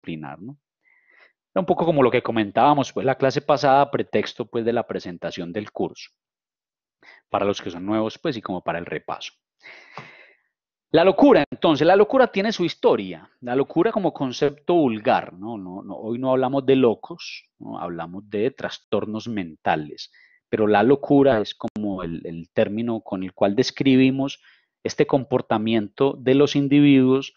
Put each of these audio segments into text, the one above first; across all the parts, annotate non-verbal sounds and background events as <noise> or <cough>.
disciplinar, ¿no? Un poco como lo que comentábamos, pues la clase pasada, pretexto pues de la presentación del curso, para los que son nuevos, pues y como para el repaso. La locura, entonces, la locura tiene su historia. La locura como concepto vulgar, ¿no? hoy no hablamos de locos, hablamos de trastornos mentales, pero la locura es como el, el término con el cual describimos este comportamiento de los individuos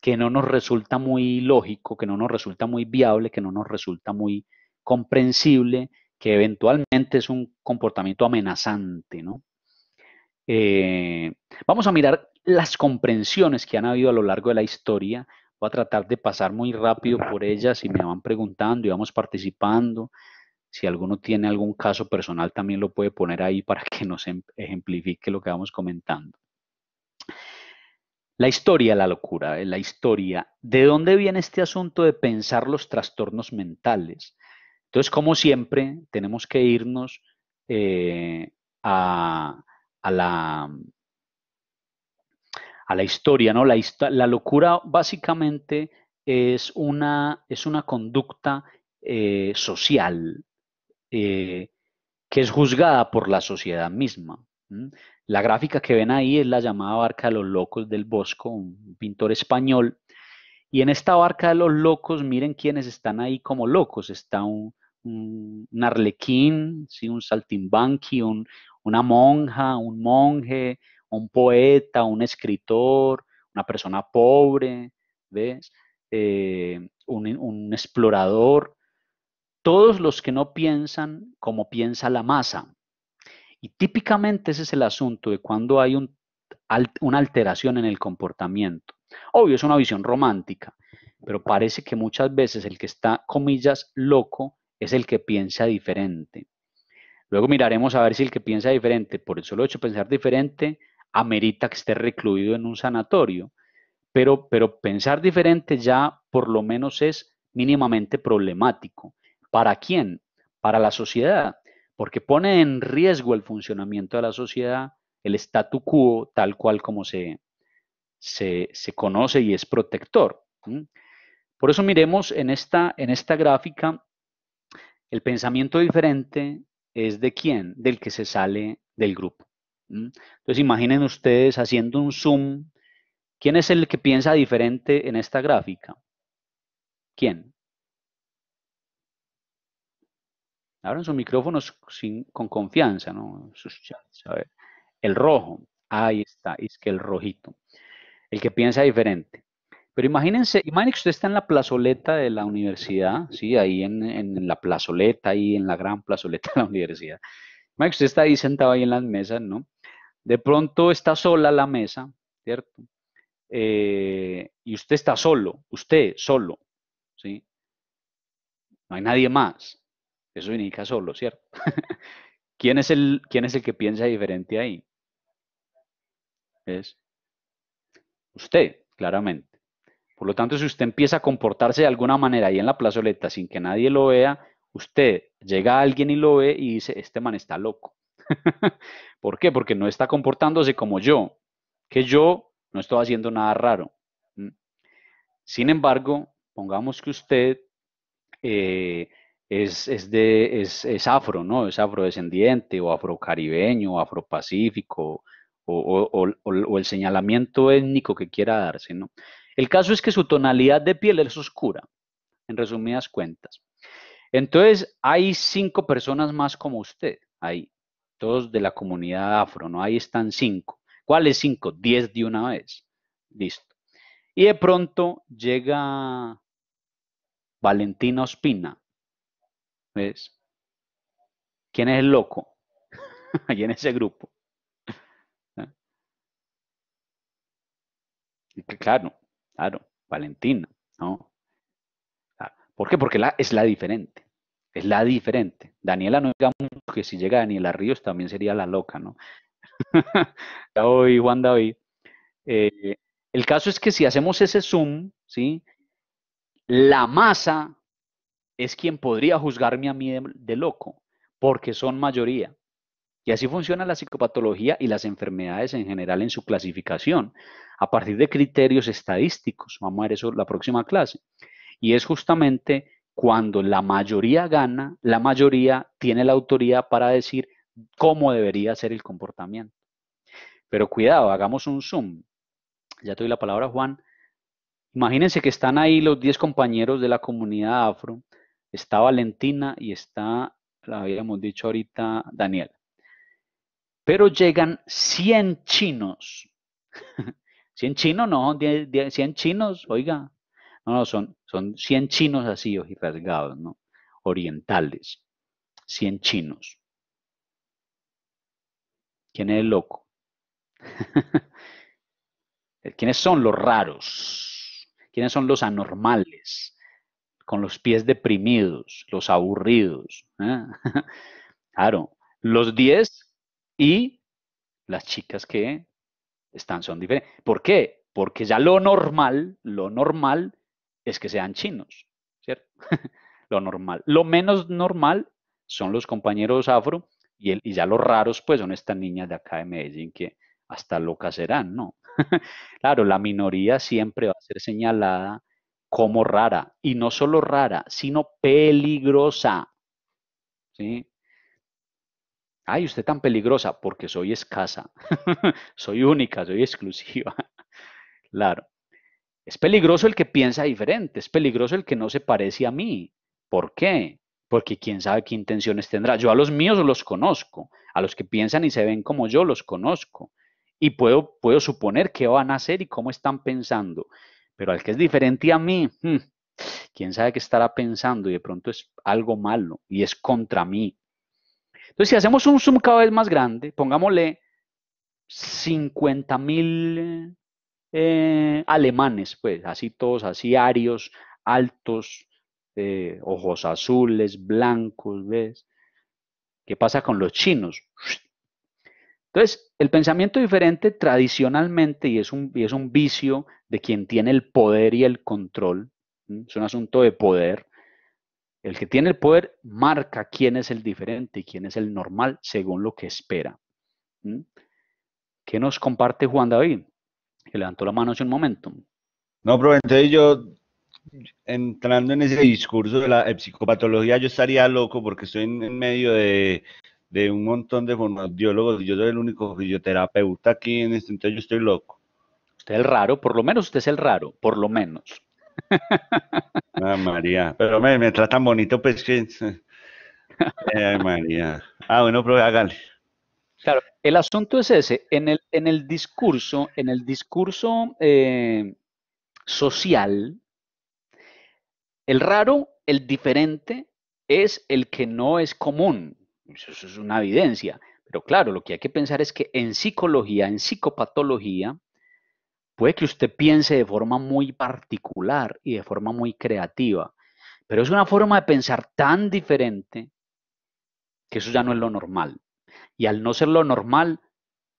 que no nos resulta muy lógico, que no nos resulta muy viable, que no nos resulta muy comprensible, que eventualmente es un comportamiento amenazante, ¿no? Eh, vamos a mirar las comprensiones que han habido a lo largo de la historia. Voy a tratar de pasar muy rápido por ellas y me van preguntando y vamos participando. Si alguno tiene algún caso personal, también lo puede poner ahí para que nos em-, ejemplifique lo que vamos comentando. La historia, la locura, eh, la historia. ¿De dónde viene este asunto de pensar los trastornos mentales? Entonces, como siempre, tenemos que irnos eh, a, la, a, la, historia, ¿no? La, la locura básicamente es una, es una conducta eh, social que es juzgada por la sociedad misma. La gráfica que ven ahí es la llamada Barca de los Locos del Bosco, un pintor español. Y en esta Barca de los Locos, miren quiénes están ahí como locos. Está un, arlequín, un saltimbanqui, una monja, un monje, un poeta, un escritor, una persona pobre, ¿ves? Eh, un, explorador, todos los que no piensan como piensa la masa, y típicamente ese es el asunto de cuando hay un, una alteración en el comportamiento. Obvio, es una visión romántica, pero parece que muchas veces el que está, comillas, loco es el que piensa diferente. Luego miraremos a ver si el que piensa diferente, por el solo hecho de pensar diferente, amerita que esté recluido en un sanatorio. Pero, pero pensar diferente ya por lo menos es mínimamente problemático. ¿Para quién? Para la sociedad porque pone en riesgo el funcionamiento de la sociedad, el statu quo tal cual como se, se, conoce y es protector. Por eso miremos en esta, en esta gráfica, el pensamiento diferente es de quién, del que se sale del grupo. Entonces imaginen ustedes haciendo un zoom, ¿quién es el que piensa diferente en esta gráfica? ¿Quién? Abran sus micrófonos con confianza, ¿no? Sus El rojo, ahí está, es que el rojito. El que piensa diferente. Pero imagínense, imagínense que usted está en la plazoleta de la universidad, ¿sí? Ahí en, la plazoleta, ahí en la gran plazoleta de la universidad. Imagínense que usted está ahí sentado ahí en las mesas, ¿no? De pronto está sola la mesa, ¿cierto? Eh, y usted está solo, usted solo, ¿sí? No hay nadie más. Eso significa solo, ¿cierto? <laughs> ¿Quién, es el, ¿Quién es el que piensa diferente ahí? Es usted, claramente. Por lo tanto, si usted empieza a comportarse de alguna manera ahí en la plazoleta sin que nadie lo vea, usted llega a alguien y lo ve y dice, este man está loco. <laughs> ¿Por qué? Porque no está comportándose como yo, que yo no estoy haciendo nada raro. Mm. Sin embargo, pongamos que usted eh, es, es, es, afro, ¿no? Es afrodescendiente o afrocaribeño o afropacífico o, o, o, o, el señalamiento étnico que quiera darse, ¿no? El caso es que su tonalidad de piel es oscura, en resumidas cuentas. Entonces, hay cinco personas más como usted, hay todos de la comunidad afro, ¿no? Ahí están cinco. ¿Cuáles cinco? Diez de una vez. Listo. Y de pronto llega Valentina Ospina, ¿Quién es el loco? Allí <laughs> en ese grupo. ¿Ah? claro, claro, Valentina, ¿no? ¿Por qué? Porque es la diferente. Es la diferente. Daniela no digamos que si llega Daniela Ríos también sería la loca, ¿no? <laughs> hoy, Juan David. Eh, el caso es que si hacemos ese zoom, ¿sí? La masa es quien podría juzgarme a mí de, loco, porque son mayoría. Y así funciona la psicopatología y las enfermedades en general en su clasificación, a partir de criterios estadísticos. Vamos a ver eso la próxima clase. Y es justamente cuando la mayoría gana, la mayoría tiene la autoridad para decir cómo debería ser el comportamiento. Pero cuidado, hagamos un zoom. Ya te doy la palabra, Juan. Imagínense que están ahí los 10 compañeros de la comunidad afro está Valentina y está, la habíamos dicho ahorita, Daniel. Pero llegan 100 chinos. 100 <laughs> chinos no 100 chinos, oiga. No, no, son, son 100 chinos así, rasgados, ¿no? Orientales. 100 chinos. ¿Quién es el loco? <laughs> ¿Quiénes son los raros? ¿Quiénes son los anormales? con los pies deprimidos, los aburridos. ¿eh? <laughs> claro, los 10 y las chicas que están son diferentes. ¿Por qué? Porque ya lo normal, lo normal es que sean chinos, ¿cierto? <laughs> lo normal. Lo menos normal son los compañeros afro y, el, y ya los raros pues son estas niñas de acá de Medellín que hasta locas serán, ¿no? <laughs> claro, la minoría siempre va a ser señalada como rara. Y no solo rara, sino peligrosa. ¿Sí? Ay, usted tan peligrosa porque soy escasa, <laughs> soy única, soy exclusiva. <laughs> claro. Es peligroso el que piensa diferente, es peligroso el que no se parece a mí. ¿Por qué? Porque quién sabe qué intenciones tendrá. Yo a los míos los conozco, a los que piensan y se ven como yo los conozco. Y puedo, puedo suponer qué van a hacer y cómo están pensando. Pero al que es diferente a mí, hmm, quién sabe qué estará pensando y de pronto es algo malo y es contra mí. Entonces, si hacemos un zoom cada vez más grande, pongámosle 50.000 mil eh, alemanes, pues así todos, así arios, altos, eh, ojos azules, blancos, ¿ves? ¿Qué pasa con los chinos? Entonces, el pensamiento diferente tradicionalmente, y es un, es un vicio de quien tiene el poder y el control, es un asunto de poder, el que tiene el poder marca quién es el diferente y quién es el normal según lo que espera. ¿Qué nos comparte Juan David? Que levantó la mano hace un momento. No, pero entonces yo, entrando en ese discurso de la psicopatología, yo estaría loco porque estoy en medio de de un montón de fonoaudiólogos, yo soy el único fisioterapeuta aquí en este entonces yo estoy loco. Usted es el raro, por lo menos usted es el raro, por lo menos. <laughs> Ay María, pero me, me tratan bonito, pues que... <laughs> Ay, María. Ah, bueno, pero Claro, el asunto es ese, en el, en el discurso, en el discurso eh, social, el raro, el diferente, es el que no es común, eso es una evidencia. Pero claro, lo que hay que pensar es que en psicología, en psicopatología, puede que usted piense de forma muy particular y de forma muy creativa, pero es una forma de pensar tan diferente que eso ya no es lo normal. Y al no ser lo normal,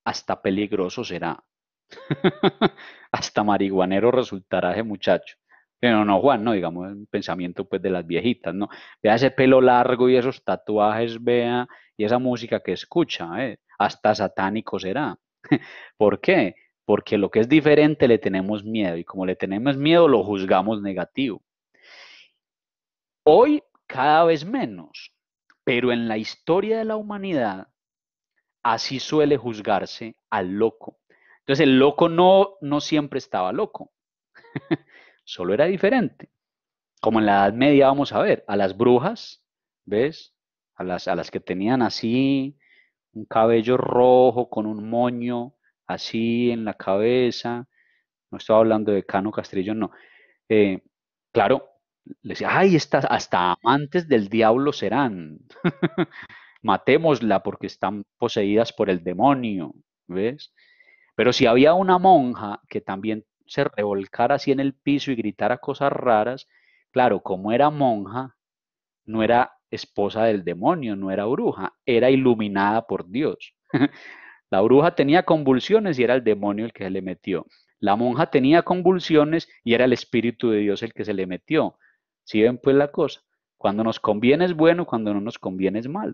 hasta peligroso será. <laughs> hasta marihuanero resultará ese muchacho. No, no, Juan, no, digamos, un pensamiento pues de las viejitas, ¿no? Vea ese pelo largo y esos tatuajes, vea, y esa música que escucha, ¿eh? hasta satánico será. <laughs> ¿Por qué? Porque lo que es diferente le tenemos miedo y como le tenemos miedo lo juzgamos negativo. Hoy cada vez menos, pero en la historia de la humanidad así suele juzgarse al loco. Entonces el loco no, no siempre estaba loco. <laughs> solo era diferente. Como en la Edad Media vamos a ver, a las brujas, ¿ves? A las, a las que tenían así un cabello rojo con un moño así en la cabeza. No estoy hablando de Cano Castrillo, no. Eh, claro, les decía, ay, hasta amantes del diablo serán. <laughs> Matémosla porque están poseídas por el demonio, ¿ves? Pero si había una monja que también se revolcara así en el piso y gritara cosas raras, claro, como era monja, no era esposa del demonio, no era bruja, era iluminada por Dios. <laughs> La bruja tenía convulsiones y era el demonio el que se le metió. La monja tenía convulsiones y era el Espíritu de Dios el que se le metió. Si ¿Sí ven pues la cosa, cuando nos conviene es bueno, cuando no nos conviene es mal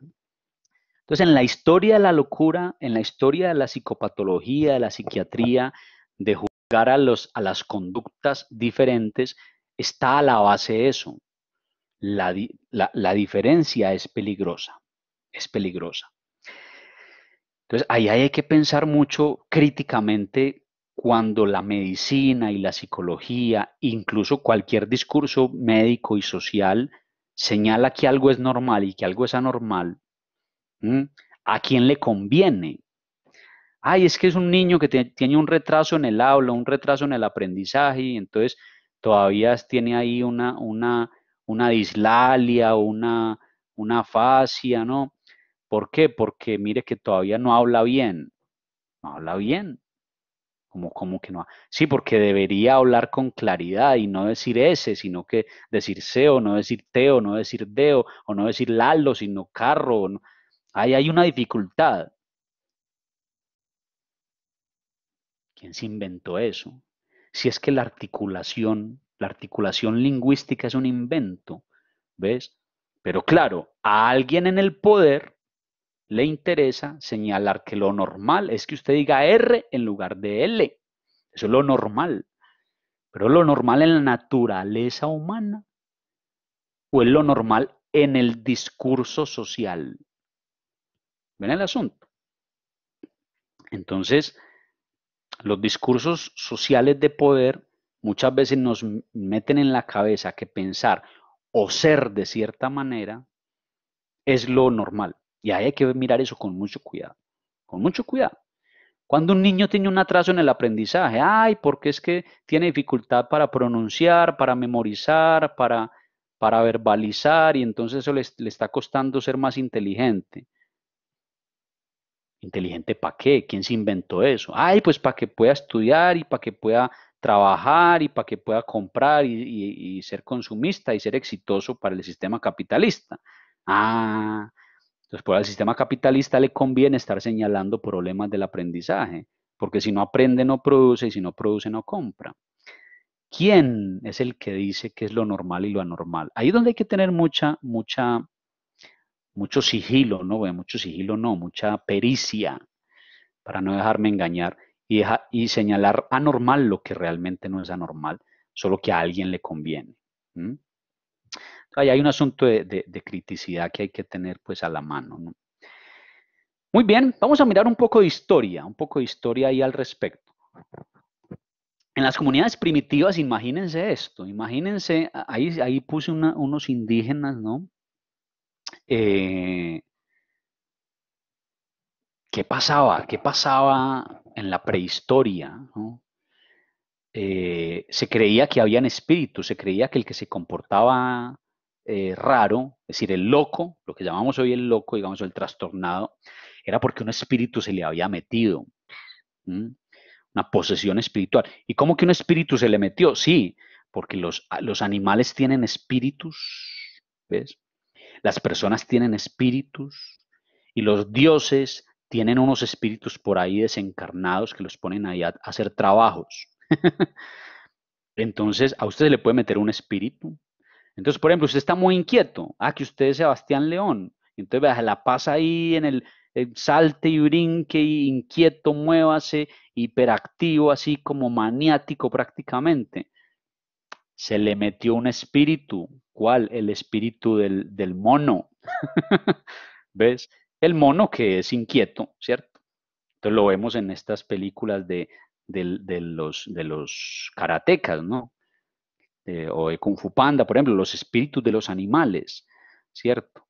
Entonces, en la historia de la locura, en la historia de la psicopatología, de la psiquiatría, de a, las conductas diferentes, está a la base de eso. La, la diferencia es peligrosa, es peligrosa. Entonces, ahí hay que pensar mucho críticamente cuando la medicina y la psicología, incluso cualquier discurso médico y social, señala que algo es normal y que algo es anormal, ¿a quién le conviene? ay, es que es un niño que tiene un retraso en el habla, un retraso en el aprendizaje, y entonces todavía tiene ahí una, dislalia, una, fascia, ¿no? ¿Por qué? Porque mire que todavía no habla bien, no habla bien. Como, como que no. Sí, porque debería hablar con claridad y no decir ese, sino que decir seo, no decir teo, no decir deo, o no decir lalo, sino carro. Ahí hay una dificultad. quién se inventó eso. Si es que la articulación, la articulación lingüística es un invento, ¿ves? Pero claro, a alguien en el poder le interesa señalar que lo normal es que usted diga R en lugar de L. Eso es lo normal. Pero lo normal en la naturaleza humana o es lo normal en el discurso social. ¿Ven el asunto? Entonces, los discursos sociales de poder muchas veces nos meten en la cabeza que pensar o ser de cierta manera es lo normal. Y hay que mirar eso con mucho cuidado, con mucho cuidado. Cuando un niño tiene un atraso en el aprendizaje, ay, porque es que tiene dificultad para pronunciar, para memorizar, para, para verbalizar, y entonces eso le, le está costando ser más inteligente inteligente para qué, quién se inventó eso. Ay, pues para que pueda estudiar y para que pueda trabajar y para que pueda comprar y, ser consumista y ser exitoso para el sistema capitalista. Ah, entonces para el sistema capitalista le conviene estar señalando problemas del aprendizaje, porque si no aprende no produce y si no produce no compra. ¿Quién es el que dice qué es lo normal y lo anormal? Ahí es donde hay que tener mucha, mucha mucho sigilo, no, mucho sigilo no, mucha pericia para no dejarme engañar y, señalar anormal lo que realmente no es anormal, solo que a alguien le conviene. Ahí hay un asunto de, criticidad que hay que tener pues a la mano. ¿no? Muy bien, vamos a mirar un poco de historia, un poco de historia ahí al respecto. En las comunidades primitivas, imagínense esto, imagínense, ahí, ahí puse unos indígenas, ¿no? Eh, ¿qué pasaba? ¿Qué pasaba en la prehistoria? Eh, se creía que habían espíritus, se creía que el que se comportaba eh, raro, es decir, el loco, lo que llamamos hoy el loco, digamos, el trastornado, era porque un espíritu se le había metido, una posesión espiritual. ¿Y cómo que un espíritu se le metió? Sí, porque los, los animales tienen espíritus, ¿ves? Las personas tienen espíritus y los dioses tienen unos espíritus por ahí desencarnados que los ponen ahí a, hacer trabajos. <laughs> Entonces, a usted se le puede meter un espíritu. Entonces, por ejemplo, usted está muy inquieto. Ah, que usted es Sebastián León. Entonces, la pasa ahí en el, salte y brinque, y inquieto, muévase, hiperactivo, así como maniático prácticamente. Se le metió un espíritu, ¿Cuál? El espíritu del, del mono. <laughs> ¿Ves? El mono que es inquieto, ¿cierto? Entonces lo vemos en estas películas de, los, de los karatecas, ¿no? o de Kung Fu Panda, por ejemplo, los espíritus de los animales, ¿cierto?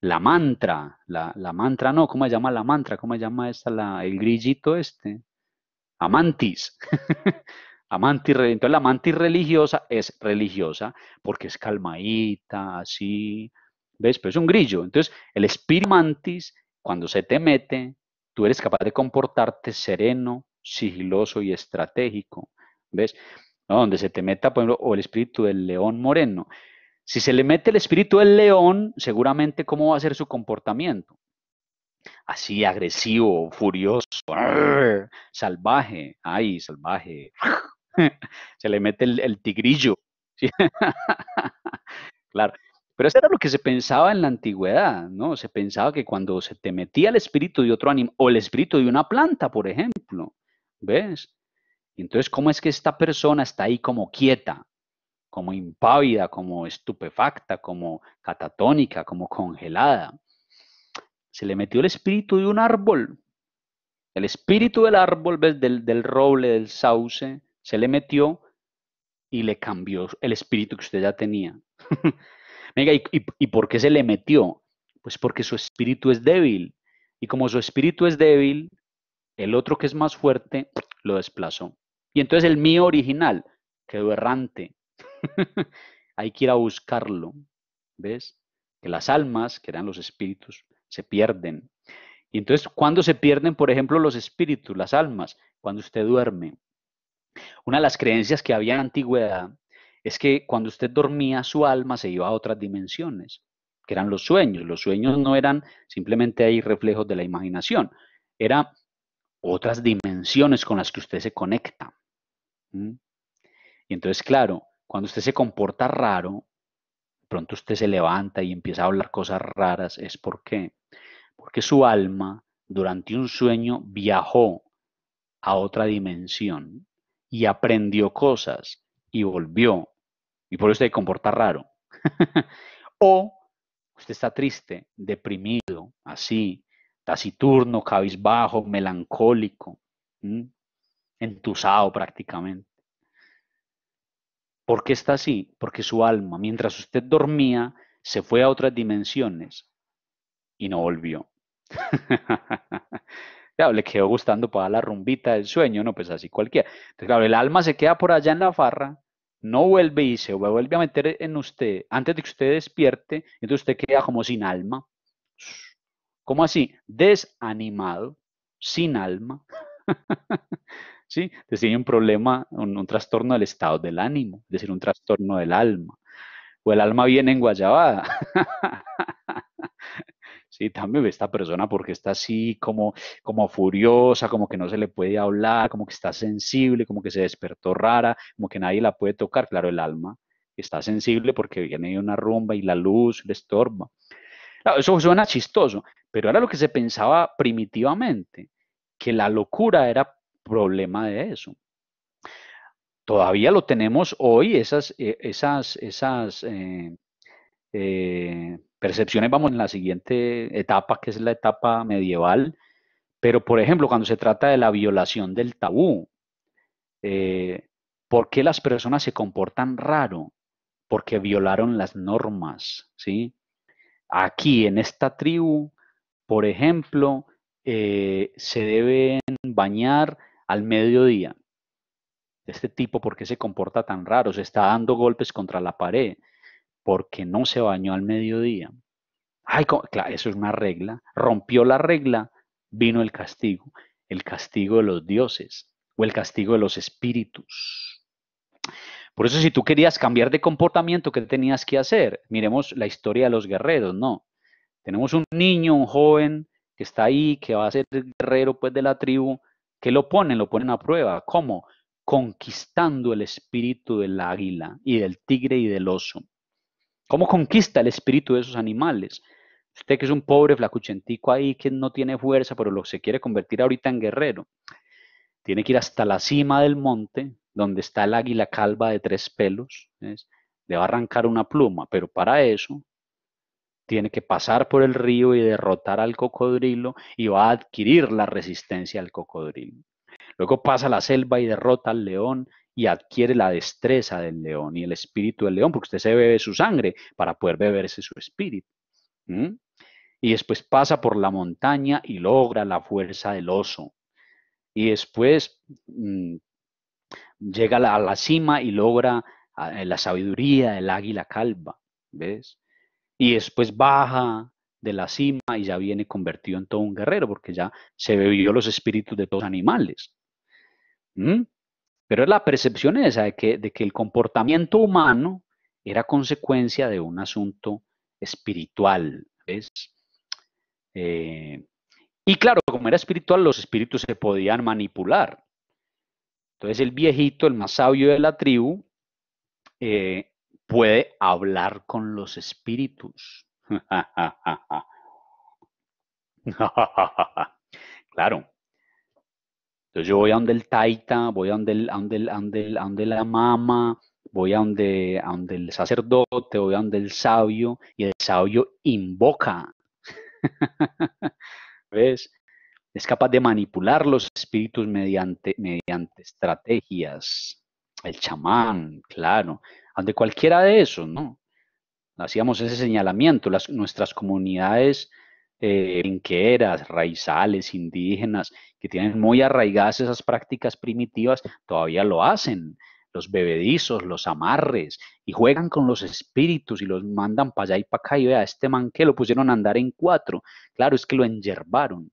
La mantra, la, la mantra no, ¿cómo se llama la mantra? ¿Cómo se llama esta, la, el grillito este? Amantis. <laughs> a la mantis religiosa es religiosa porque es calmadita, así, ¿ves? Pero es un grillo. Entonces, el espíritu mantis, cuando se te mete, tú eres capaz de comportarte sereno, sigiloso y estratégico, ¿ves? donde se te meta, por ejemplo, o el espíritu del león moreno. Si se le mete el espíritu del león, seguramente cómo va a ser su comportamiento. Así agresivo, furioso, salvaje, ay, salvaje, <laughs> se le mete el, tigrillo. <laughs> claro. Pero eso era lo que se pensaba en la antigüedad, ¿no? Se pensaba que cuando se te metía el espíritu de otro animal, o el espíritu de una planta, por ejemplo, ¿ves? Entonces, ¿cómo es que esta persona está ahí como quieta, como impávida, como estupefacta, como catatónica, como congelada? Se le metió el espíritu de un árbol, el espíritu del árbol, ¿ves? Del, del roble, del sauce, se le metió y le cambió el espíritu que usted ya tenía. <laughs> Venga, ¿y, por qué se le metió? Pues porque su espíritu es débil. Y como su espíritu es débil, el otro que es más fuerte lo desplazó. Y entonces el mío original quedó errante. <laughs> Hay que ir a buscarlo. ¿Ves? Que las almas, que eran los espíritus, se pierden. Y entonces, ¿cuándo se pierden, por ejemplo, los espíritus, las almas? Cuando usted duerme. Una de las creencias que había en antigüedad es que cuando usted dormía, su alma se iba a otras dimensiones, que eran los sueños. Los sueños no eran simplemente ahí reflejos de la imaginación, eran otras dimensiones con las que usted se conecta. Y entonces, claro, cuando usted se comporta raro, pronto usted se levanta y empieza a hablar cosas raras, es por qué? Porque su alma durante un sueño viajó a otra dimensión y aprendió cosas y volvió y por eso se comporta raro. <laughs> o usted está triste, deprimido, así, taciturno, cabizbajo, melancólico, entusado prácticamente. ¿Por qué está así? Porque su alma, mientras usted dormía, se fue a otras dimensiones y no volvió. <laughs> Claro, le quedó gustando para la rumbita del sueño, no, pues así cualquiera. Entonces, claro, el alma se queda por allá en la farra, no vuelve y se vuelve a meter en usted antes de que usted despierte, entonces usted queda como sin alma. ¿Cómo así? Desanimado, sin alma. <laughs> ¿Sí? Entonces tiene un problema, un, trastorno del estado del ánimo, es decir, un trastorno del alma. O el alma viene en guayabada. <laughs> Sí, también ve esta persona porque está así como, como furiosa, como que no se le puede hablar, como que está sensible, como que se despertó rara, como que nadie la puede tocar. Claro, el alma está sensible porque viene de una rumba y la luz le estorba. eso suena chistoso, pero era lo que se pensaba primitivamente, que la locura era problema de eso. Todavía lo tenemos hoy, esas, eh, esas, esas eh, eh, percepciones vamos en la siguiente etapa, que es la etapa medieval, pero por ejemplo, cuando se trata de la violación del tabú, eh, ¿por qué las personas se comportan raro? Porque violaron las normas, ¿sí? Aquí en esta tribu, por ejemplo, eh, se deben bañar al mediodía. Este tipo, ¿por qué se comporta tan raro? Se está dando golpes contra la pared porque no se bañó al mediodía. Ay, claro, eso es una regla. Rompió la regla, vino el castigo, el castigo de los dioses o el castigo de los espíritus. Por eso si tú querías cambiar de comportamiento, ¿qué tenías que hacer? Miremos la historia de los guerreros, ¿no? Tenemos un niño, un joven que está ahí, que va a ser guerrero pues de la tribu, que lo ponen, lo ponen a prueba. ¿Cómo? Conquistando el espíritu del águila y del tigre y del oso. ¿Cómo conquista el espíritu de esos animales? Usted que es un pobre flacuchentico ahí, que no tiene fuerza, pero lo se quiere convertir ahorita en guerrero. Tiene que ir hasta la cima del monte, donde está el águila calva de tres pelos. Le va a arrancar una pluma, pero para eso tiene que pasar por el río y derrotar al cocodrilo y va a adquirir la resistencia al cocodrilo. Luego pasa a la selva y derrota al león y adquiere la destreza del león y el espíritu del león, porque usted se bebe su sangre para poder beberse su espíritu. Y después pasa por la montaña y logra la fuerza del oso. Y después mm, llega a la, cima y logra eh, la sabiduría del águila calva. ¿Ves? Y después baja de la cima y ya viene convertido en todo un guerrero, porque ya se bebió los espíritus de todos los animales. Pero es la percepción esa de que, el comportamiento humano era consecuencia de un asunto espiritual, ¿ves? Eh, y claro, como era espiritual, los espíritus se podían manipular. Entonces el viejito, el más sabio de la tribu, eh, puede hablar con los espíritus. <laughs> claro, entonces yo voy a donde el taita, voy a donde, la mama, voy a donde, el sacerdote, voy a donde el sabio, y el sabio invoca. <laughs> ¿Ves? Es capaz de manipular los espíritus mediante, mediante estrategias. El chamán, claro. Ante cualquiera de esos, ¿no? Hacíamos ese señalamiento. Las, nuestras comunidades eh, raizales, indígenas, que tienen muy arraigadas esas prácticas primitivas, todavía lo hacen. Los bebedizos, los amarres, y juegan con los espíritus y los mandan para allá y para acá. Y vea, este man que lo pusieron a andar en cuatro. Claro, es que lo enyerbaron.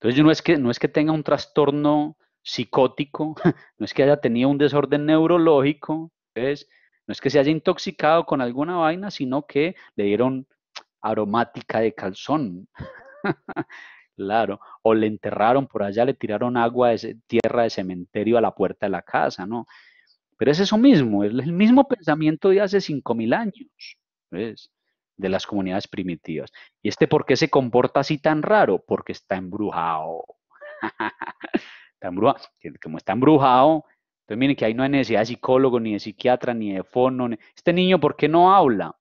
Entonces, no es que, no es que tenga un trastorno psicótico, <laughs> no es que haya tenido un desorden neurológico, es no es que se haya intoxicado con alguna vaina, sino que le dieron aromática de calzón. <laughs> claro, o le enterraron por allá, le tiraron agua de tierra de cementerio a la puerta de la casa, ¿no? Pero es eso mismo, es el mismo pensamiento de hace 5.000 años, ¿ves? de las comunidades primitivas. ¿Y este por qué se comporta así tan raro? Porque está embrujado. <laughs> está embrujado. Como está embrujado, entonces miren que ahí no hay necesidad de psicólogo, ni de psiquiatra, ni de fono. Este niño, ¿por qué no habla?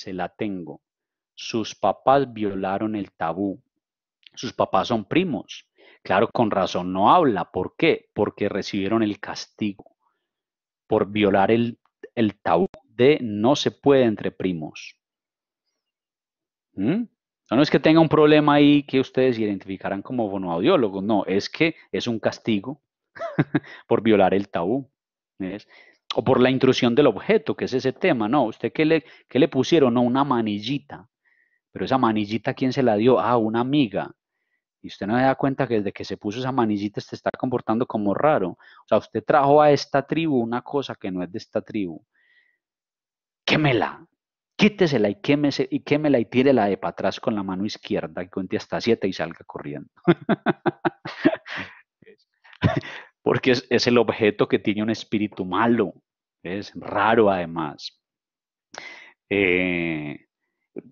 se la tengo. Sus papás violaron el tabú. Sus papás son primos. Claro, con razón no habla. ¿Por qué? Porque recibieron el castigo por violar el, tabú de no se puede entre primos. ¿Mm? No es que tenga un problema ahí que ustedes identificaran como audiólogo no, es que es un castigo <laughs> por violar el tabú. ¿ves? o por la intrusión del objeto, que es ese tema, ¿no? ¿Usted qué le, le pusieron? No, una manillita. Pero esa manillita, ¿quién se la dio? a ah, una amiga. Y usted no se da cuenta que desde que se puso esa manillita se está comportando como raro. O sea, usted trajo a esta tribu una cosa que no es de esta tribu. Quémela, quítesela y, quémese, y quémela y tírela de para atrás con la mano izquierda y cuente hasta siete y salga corriendo. <laughs> porque es, el objeto que tiene un espíritu malo, es raro además. Eh,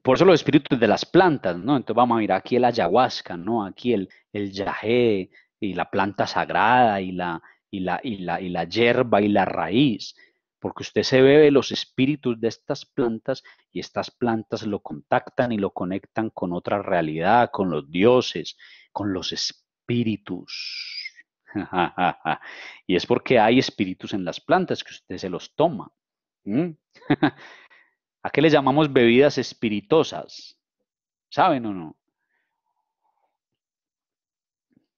por eso los espíritus de las plantas, ¿no? Entonces vamos a mirar aquí el ayahuasca, ¿no? Aquí el, el yajé y la planta sagrada y la, y, la, y, la, hierba y la raíz, porque usted se bebe los espíritus de estas plantas y estas plantas lo contactan y lo conectan con otra realidad, con los dioses, con los espíritus. <laughs> y es porque hay espíritus en las plantas que usted se los toma. <laughs> ¿A qué le llamamos bebidas espiritosas? ¿Saben o no?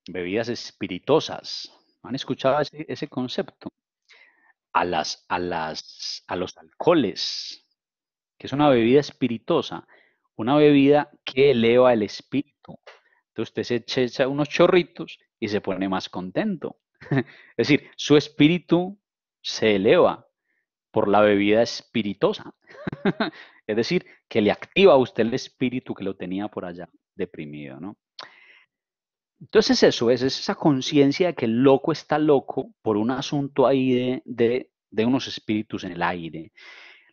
Bebidas espiritosas. ¿Han escuchado ese, concepto? A, las, a, las, a los alcoholes, que es una bebida espirituosa, una bebida que eleva el espíritu. Entonces usted se echa unos chorritos y se pone más contento. <laughs> es decir, su espíritu se eleva por la bebida espirituosa. <laughs> es decir, que le activa a usted el espíritu que lo tenía por allá deprimido, ¿no? Entonces eso es, es esa conciencia de que el loco está loco por un asunto ahí de, de unos espíritus en el aire.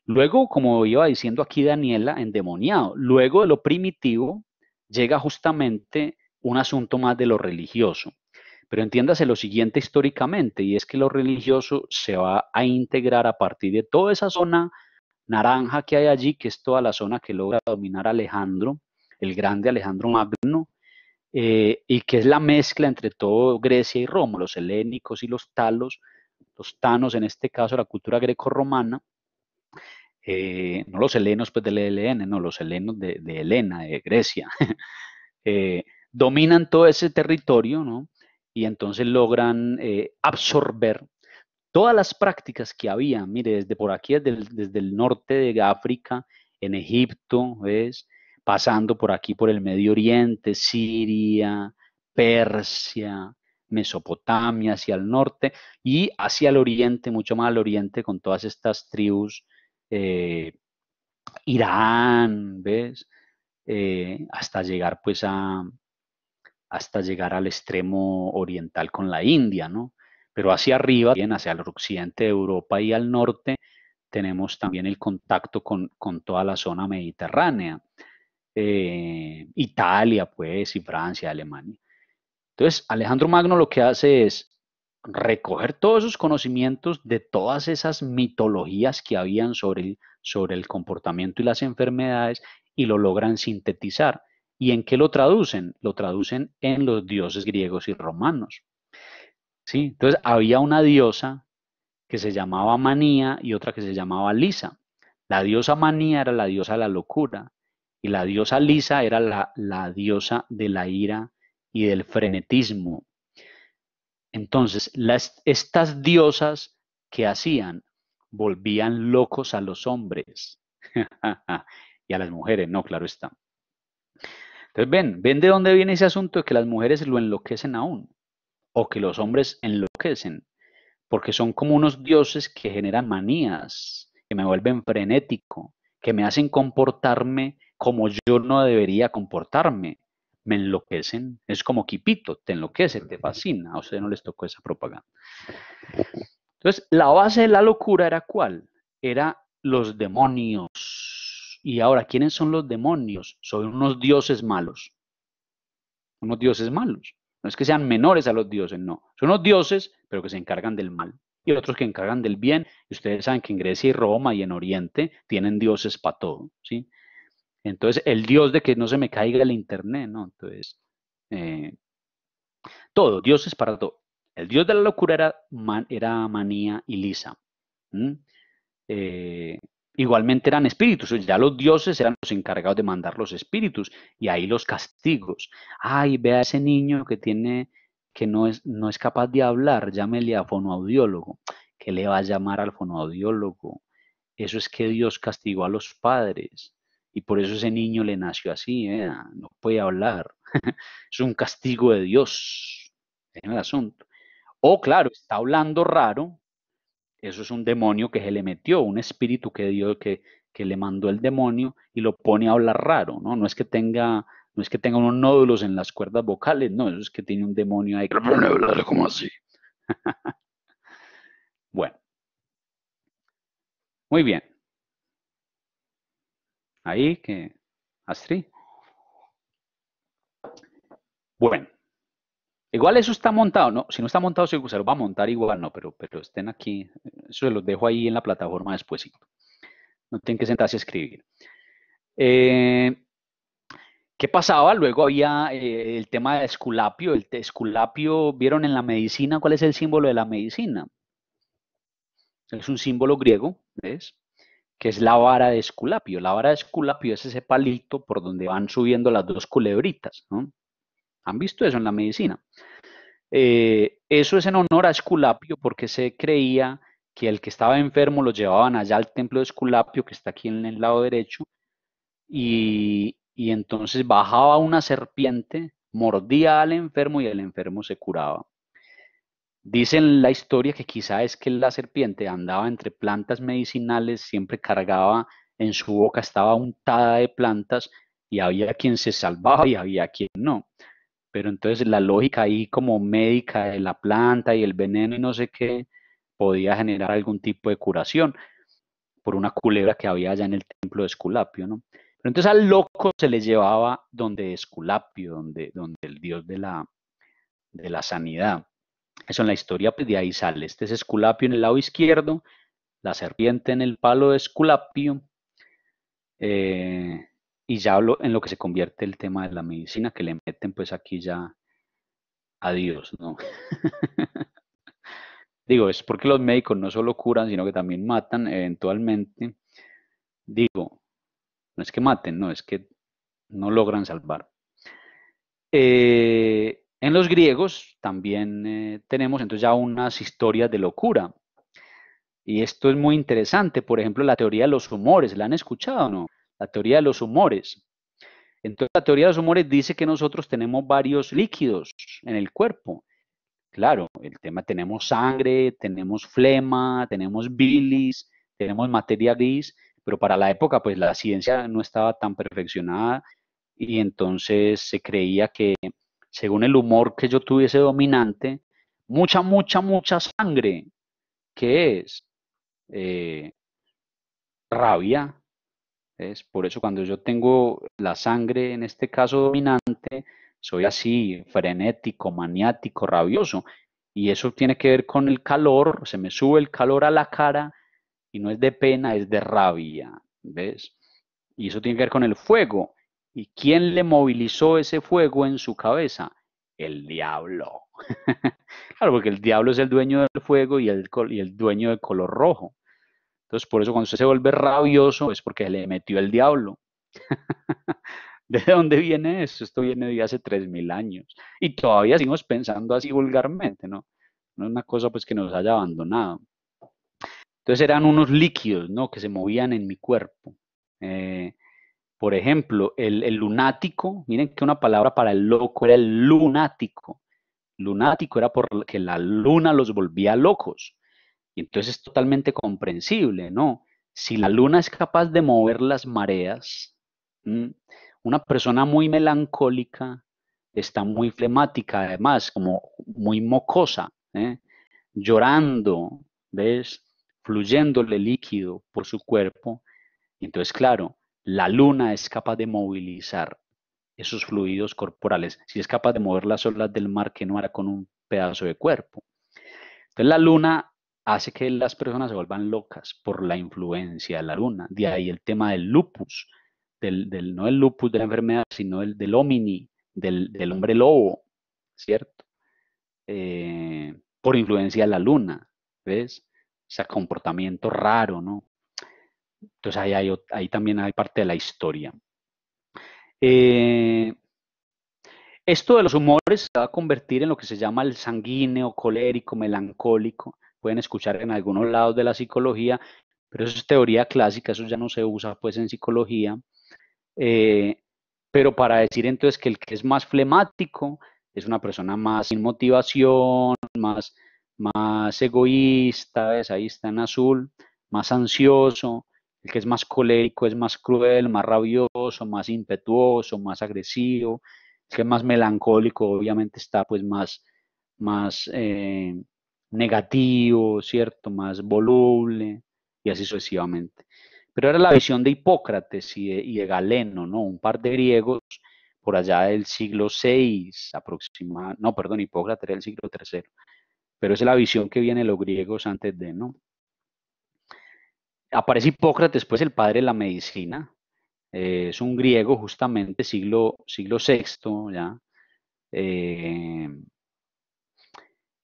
Luego, como iba diciendo aquí Daniela, endemoniado. Luego de lo primitivo llega justamente un asunto más de lo religioso. Pero entiéndase lo siguiente históricamente, y es que lo religioso se va a integrar a partir de toda esa zona naranja que hay allí, que es toda la zona que logra dominar Alejandro, el grande Alejandro Magno, eh, y que es la mezcla entre todo Grecia y Roma, los helénicos y los talos, los tanos en este caso, la cultura greco-romana, eh, no los helenos pues del ELN, no, los helenos de, Helena, de Grecia. <laughs> Eh, dominan todo ese territorio, ¿no? Y entonces logran eh, absorber todas las prácticas que había, mire, desde por aquí, desde el, norte de África, en Egipto, ¿ves? Pasando por aquí, por el Medio Oriente, Siria, Persia, Mesopotamia, hacia el norte y hacia el oriente, mucho más al oriente, con todas estas tribus, eh, Irán, ¿ves? Eh, hasta llegar pues a, hasta llegar al extremo oriental con la India, ¿no? Pero hacia arriba, bien hacia el occidente de Europa y al norte, tenemos también el contacto con, toda la zona mediterránea, eh, Italia, pues, y Francia, Alemania. Entonces, Alejandro Magno lo que hace es recoger todos esos conocimientos de todas esas mitologías que habían sobre sobre el comportamiento y las enfermedades y lo logran sintetizar ¿Y en qué lo traducen? Lo traducen en los dioses griegos y romanos. ¿Sí? Entonces había una diosa que se llamaba Manía y otra que se llamaba Lisa. La diosa Manía era la diosa de la locura y la diosa Lisa era la, diosa de la ira y del frenetismo. Entonces, estas diosas que hacían volvían locos a los hombres <laughs> y a las mujeres, no, claro está. Entonces, ven, ven de dónde viene ese asunto de que las mujeres lo enloquecen aún, o que los hombres enloquecen, porque son como unos dioses que generan manías, que me vuelven frenético, que me hacen comportarme como yo no debería comportarme. Me enloquecen, es como Quipito, te enloquece, te fascina, a ustedes no les tocó esa propaganda. Entonces, la base de la locura era cuál? Era los demonios, y ahora, ¿quiénes son los demonios? Son unos dioses malos. Unos dioses malos. No es que sean menores a los dioses, no. Son unos dioses, pero que se encargan del mal. Y otros que encargan del bien. Y ustedes saben que en Grecia y Roma y en Oriente tienen dioses para todo, ¿sí? Entonces, el dios de que no se me caiga el internet, ¿no? Entonces, eh, todo, dioses para todo. El dios de la locura era, manía y lisa. Eh, Igualmente eran espíritus, ya los dioses eran los encargados de mandar los espíritus y ahí los castigos. Ay, vea ese niño que tiene que no es, no es capaz de hablar, llámele a fonoaudiólogo. ¿Qué le va a llamar al fonoaudiólogo? Eso es que Dios castigó a los padres y por eso ese niño le nació así, no puede hablar. <laughs> es un castigo de Dios en el asunto. O claro, está hablando raro, eso es un demonio que se le metió, un espíritu que dio, que, le mandó el demonio y lo pone a hablar raro, ¿no? No es que tenga, no es que tenga unos nódulos en las cuerdas vocales, no, eso es que tiene un demonio ahí que hablar como así. <laughs> bueno. Muy bien. Ahí que Astri. Bueno. Igual eso está montado, ¿no? Si no está montado, se lo va a montar igual, no, pero, pero estén aquí. Eso se los dejo ahí en la plataforma después. No tienen que sentarse a escribir. Eh, ¿Qué pasaba? Luego había eh, el tema de esculapio. El esculapio, ¿vieron en la medicina cuál es el símbolo de la medicina? Es un símbolo griego, ¿ves? Que es la vara de esculapio. La vara de esculapio es ese palito por donde van subiendo las dos culebritas, ¿no? ¿Han visto eso en la medicina? Eh, eso es en honor a Esculapio porque se creía que el que estaba enfermo lo llevaban allá al templo de Esculapio, que está aquí en el lado derecho, y, y entonces bajaba una serpiente, mordía al enfermo y el enfermo se curaba. Dicen la historia que quizá es que la serpiente andaba entre plantas medicinales, siempre cargaba en su boca, estaba untada de plantas y había quien se salvaba y había quien no pero entonces la lógica ahí como médica de la planta y el veneno y no sé qué podía generar algún tipo de curación por una culebra que había allá en el templo de Esculapio, ¿no? Pero entonces al loco se le llevaba donde Esculapio, donde, donde el dios de la, de la sanidad. Eso en la historia pues, de ahí sale. Este es Esculapio en el lado izquierdo, la serpiente en el palo de Esculapio, eh, y ya hablo en lo que se convierte el tema de la medicina, que le meten pues aquí ya adiós, ¿no? <laughs> Digo, es porque los médicos no solo curan, sino que también matan eventualmente. Digo, no es que maten, no, es que no logran salvar. Eh, en los griegos también eh, tenemos entonces ya unas historias de locura. Y esto es muy interesante. Por ejemplo, la teoría de los humores, ¿la han escuchado o no? la teoría de los humores. Entonces, la teoría de los humores dice que nosotros tenemos varios líquidos en el cuerpo. Claro, el tema tenemos sangre, tenemos flema, tenemos bilis, tenemos materia gris, pero para la época pues la ciencia no estaba tan perfeccionada y entonces se creía que según el humor que yo tuviese dominante, mucha, mucha, mucha sangre, que es eh, rabia, por eso cuando yo tengo la sangre, en este caso dominante, soy así, frenético, maniático, rabioso. Y eso tiene que ver con el calor, se me sube el calor a la cara y no es de pena, es de rabia, ¿ves? Y eso tiene que ver con el fuego. ¿Y quién le movilizó ese fuego en su cabeza? El diablo. <laughs> claro, porque el diablo es el dueño del fuego y el, y el dueño del color rojo. Entonces, por eso cuando usted se vuelve rabioso es porque le metió el diablo. <laughs> ¿De dónde viene eso? Esto viene de hace 3.000 años. Y todavía seguimos pensando así vulgarmente, ¿no? No es una cosa pues que nos haya abandonado. Entonces eran unos líquidos, ¿no? Que se movían en mi cuerpo. Eh, por ejemplo, el, el, lunático, miren que una palabra para el loco era el lunático. Lunático era porque la luna los volvía locos entonces es totalmente comprensible, ¿no? Si la luna es capaz de mover las mareas, mm, una persona muy melancólica está muy flemática, además, como muy mocosa, ¿eh? llorando, ¿ves? Fluyéndole líquido por su cuerpo. entonces, claro, la luna es capaz de movilizar esos fluidos corporales, si es capaz de mover las olas del mar que no hará con un pedazo de cuerpo. Entonces la luna hace que las personas se vuelvan locas por la influencia de la luna. De ahí el tema del lupus, del, del no el lupus de la enfermedad, sino el del homini, del, hombre lobo, ¿cierto? Eh, por influencia de la luna, ¿ves? O sea, comportamiento raro, ¿no? Entonces ahí, también hay parte de la historia. Eh, esto de los humores se va a convertir en lo que se llama el sanguíneo, colérico, melancólico, pueden escuchar en algunos lados de la psicología, pero eso es teoría clásica, eso ya no se usa pues en psicología. Eh, pero para decir entonces que el que es más flemático es una persona más sin motivación, más, más egoísta, ahí está en azul, más ansioso, el que es más colérico es más cruel, más rabioso, más impetuoso, más agresivo, el que es más melancólico obviamente está pues más, más eh, negativo, ¿cierto? Más voluble y así sucesivamente. Pero era la visión de Hipócrates y de, Galeno, ¿no? Un par de griegos por allá del siglo VI aproximadamente, no, perdón, Hipócrates era del siglo III, pero es la visión que viene los griegos antes de, ¿no? Aparece Hipócrates, pues el padre de la medicina, eh, es un griego justamente siglo, siglo VI, ¿ya? Eh,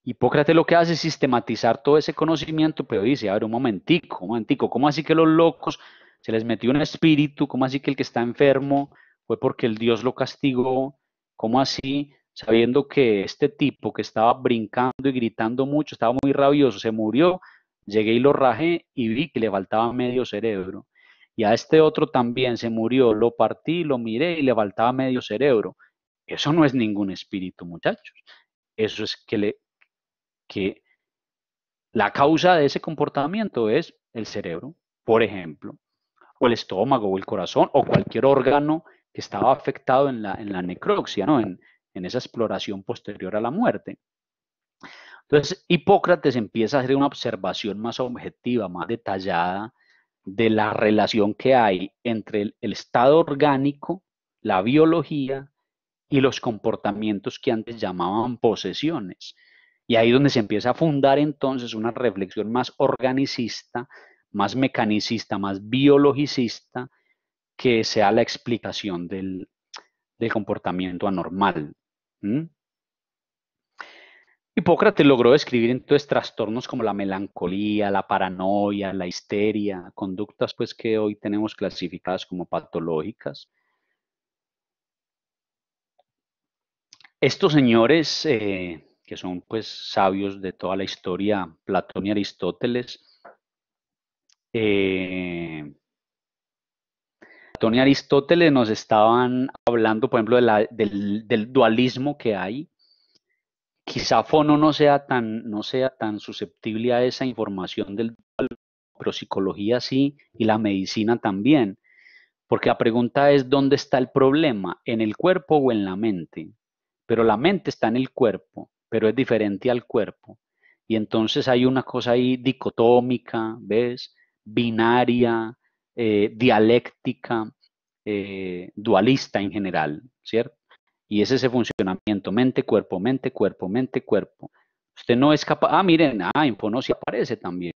Hipócrates lo que hace es sistematizar todo ese conocimiento, pero dice, a ver, un momentico, un momentico, ¿cómo así que los locos se les metió un espíritu? ¿Cómo así que el que está enfermo fue porque el Dios lo castigó? ¿Cómo así? Sabiendo que este tipo que estaba brincando y gritando mucho, estaba muy rabioso, se murió, llegué y lo rajé y vi que le faltaba medio cerebro. Y a este otro también se murió, lo partí, lo miré y le faltaba medio cerebro. Eso no es ningún espíritu, muchachos. Eso es que le que la causa de ese comportamiento es el cerebro, por ejemplo, o el estómago, o el corazón, o cualquier órgano que estaba afectado en la, en necropsia, en, esa exploración posterior a la muerte. Entonces, Hipócrates empieza a hacer una observación más objetiva, más detallada de la relación que hay entre el estado orgánico, la biología y los comportamientos que antes llamaban posesiones. Y ahí donde se empieza a fundar entonces una reflexión más organicista, más mecanicista, más biologicista, que sea la explicación del, comportamiento anormal. Hipócrates logró describir entonces trastornos como la melancolía, la paranoia, la histeria, conductas pues que hoy tenemos clasificadas como patológicas. Estos señores eh, que son pues sabios de toda la historia, Platón y Aristóteles. Eh, Platón y Aristóteles nos estaban hablando, por ejemplo, del, dualismo que hay. Quizá Fono no sea, tan, no sea tan susceptible a esa información del dualismo, pero psicología sí, y la medicina también. Porque la pregunta es, ¿dónde está el problema? ¿En el cuerpo o en la mente? Pero la mente está en el cuerpo pero es diferente al cuerpo. Y entonces hay una cosa ahí dicotómica, ¿ves? Binaria, eh, dialéctica, eh, dualista en general, ¿cierto? Y es ese funcionamiento, mente-cuerpo, mente-cuerpo, mente-cuerpo. Usted no es capaz, ah, miren, ah, si aparece también.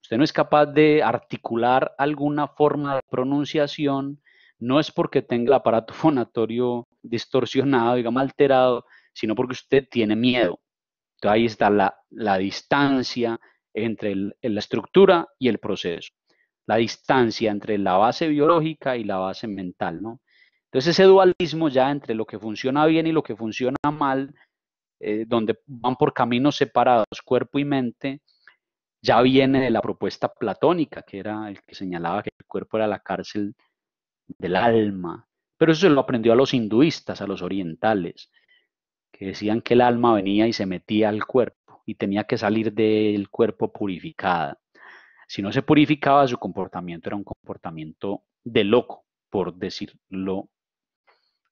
Usted no es capaz de articular alguna forma de pronunciación, no es porque tenga el aparato <laughs> fonatorio distorsionado, digamos, alterado, sino porque usted tiene miedo. Entonces ahí está la, distancia entre la estructura y el proceso, la distancia entre la base biológica y la base mental, Entonces ese dualismo ya entre lo que funciona bien y lo que funciona mal, eh, donde van por caminos separados cuerpo y mente, ya viene de la propuesta platónica, que era el que señalaba que el cuerpo era la cárcel del alma. Pero eso se lo aprendió a los hinduistas, a los orientales que decían que el alma venía y se metía al cuerpo y tenía que salir del cuerpo purificada. Si no se purificaba, su comportamiento era un comportamiento de loco, por decirlo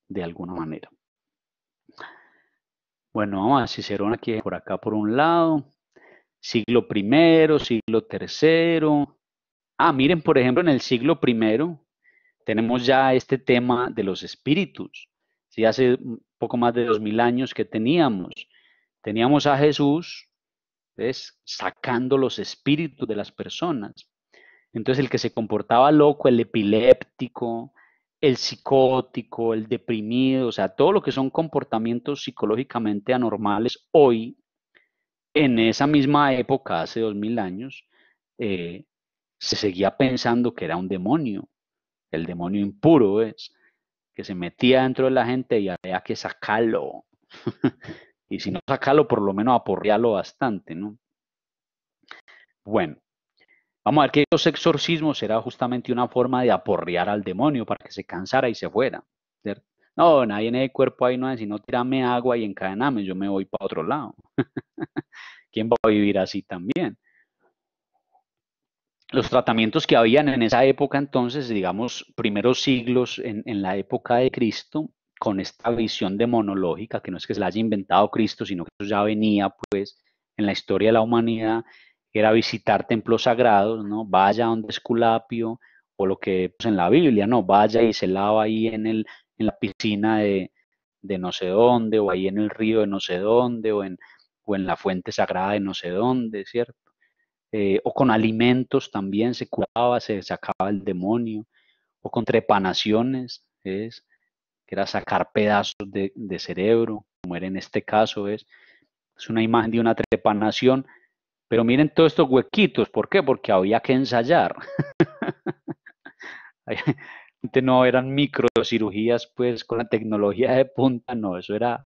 de alguna manera. Bueno, vamos a Cicerón aquí por acá por un lado, siglo I, siglo III. Ah, miren, por ejemplo, en el siglo I tenemos ya este tema de los espíritus si hace poco más de dos mil años que teníamos. Teníamos a Jesús sacando los espíritus de las personas. Entonces el que se comportaba loco, el epiléptico, el psicótico, el deprimido, o sea, todo lo que son comportamientos psicológicamente anormales hoy, en esa misma época, hace dos mil años, eh, se seguía pensando que era un demonio, el demonio impuro es que se metía dentro de la gente y había que sacarlo. <laughs> y si no sacarlo, por lo menos aporrearlo bastante, ¿no? Bueno, vamos a ver que los exorcismos era justamente una forma de aporrear al demonio para que se cansara y se fuera. No, nadie en el cuerpo ahí no es, no tirame agua y encadename, yo me voy para otro lado. <laughs> ¿Quién va a vivir así también? los tratamientos que habían en esa época entonces, digamos, primeros siglos en, la época de Cristo, con esta visión demonológica, que no es que se la haya inventado Cristo, sino que eso ya venía, pues, en la historia de la humanidad, era visitar templos sagrados, ¿no? Vaya donde Esculapio, o lo que pues, en la Biblia, ¿no? Vaya y se lava ahí en, el, en la piscina de, de no sé dónde, o ahí en el río de no sé dónde, o en, o en la fuente sagrada de no sé dónde, ¿cierto? Eh, o con alimentos también se curaba, se sacaba el demonio, o con trepanaciones, es, que era sacar pedazos de, cerebro, como era en este caso, es, es una imagen de una trepanación, pero miren todos estos huequitos, ¿por qué? Porque había que ensayar. <laughs> no eran microcirugías, pues con la tecnología de punta, no, eso era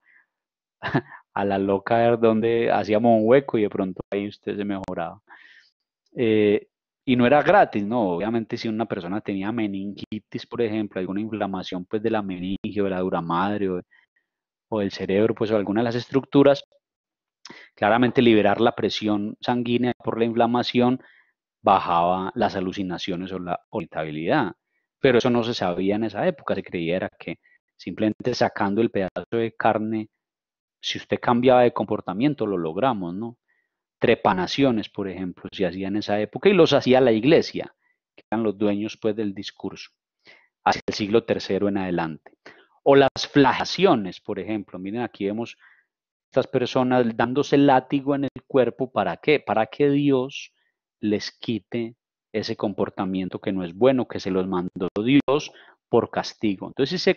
<laughs> a la loca ver donde hacíamos un hueco y de pronto ahí usted se mejoraba. Eh, y no era gratis, no. Obviamente, si una persona tenía meningitis, por ejemplo, alguna inflamación pues, de la meninge o de la dura madre o, o del cerebro, pues o alguna de las estructuras, claramente liberar la presión sanguínea por la inflamación bajaba las alucinaciones o la irritabilidad. Pero eso no se sabía en esa época, se creía que simplemente sacando el pedazo de carne, si usted cambiaba de comportamiento, lo logramos, ¿no? trepanaciones, por ejemplo, se hacían en esa época y los hacía la iglesia, que eran los dueños pues del discurso, hacia el siglo III en adelante. O las flagelaciones, por ejemplo, miren aquí vemos estas personas dándose látigo en el cuerpo, ¿para qué? Para que Dios les quite ese comportamiento que no es bueno, que se los mandó Dios por castigo. Entonces,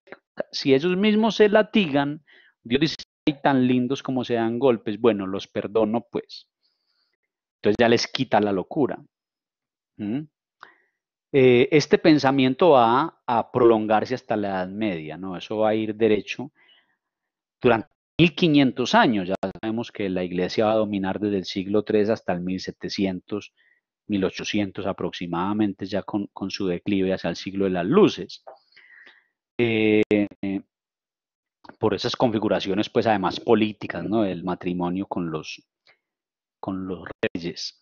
si, ellos mismos se latigan, Dios dice, tan lindos como se dan golpes, bueno, los perdono pues. Entonces ya les quita la locura. ¿Mm? Eh, este pensamiento va a prolongarse hasta la Edad Media, ¿no? Eso va a ir derecho durante 1500 años. Ya sabemos que la iglesia va a dominar desde el siglo III hasta el 1700, 1800 aproximadamente, ya con, su declive hacia el siglo de las luces. Eh, por esas configuraciones, pues además políticas, ¿no? El matrimonio con los, con los reyes.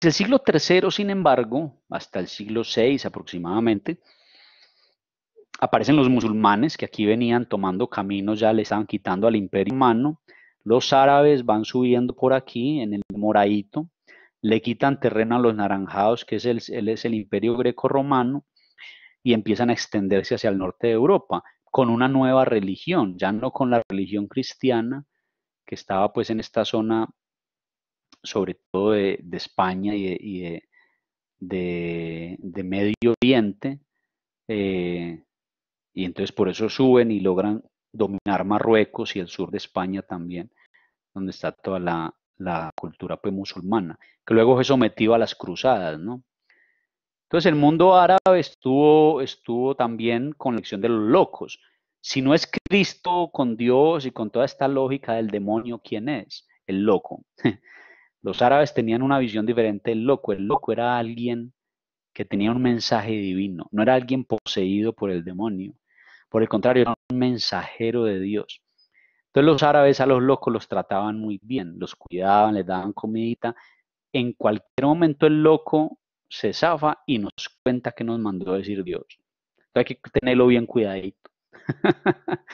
Desde el siglo III, sin embargo, hasta el siglo VI aproximadamente, aparecen los musulmanes que aquí venían tomando caminos, ya le estaban quitando al imperio romano Los árabes van subiendo por aquí en el Moraito, le quitan terreno a los naranjados, que es es el imperio greco-romano, y empiezan a extenderse hacia el norte de Europa con una nueva religión, ya no con la religión cristiana, que estaba pues en esta zona, sobre todo de, España y de, Medio Oriente, eh, y entonces por eso suben y logran dominar Marruecos y el sur de España también, donde está toda la, cultura pues, musulmana, que luego fue sometido a las cruzadas, ¿no? Entonces el mundo árabe estuvo, estuvo también con la elección de los locos, si no es Cristo con Dios y con toda esta lógica del demonio, ¿quién es? El loco. <laughs> Los árabes tenían una visión diferente del loco. El loco era alguien que tenía un mensaje divino, no era alguien poseído por el demonio. Por el contrario, era un mensajero de Dios. Entonces los árabes a los locos los trataban muy bien, los cuidaban, les daban comidita. En cualquier momento el loco se zafa y nos cuenta que nos mandó decir Dios. Entonces hay que tenerlo bien cuidadito. <laughs>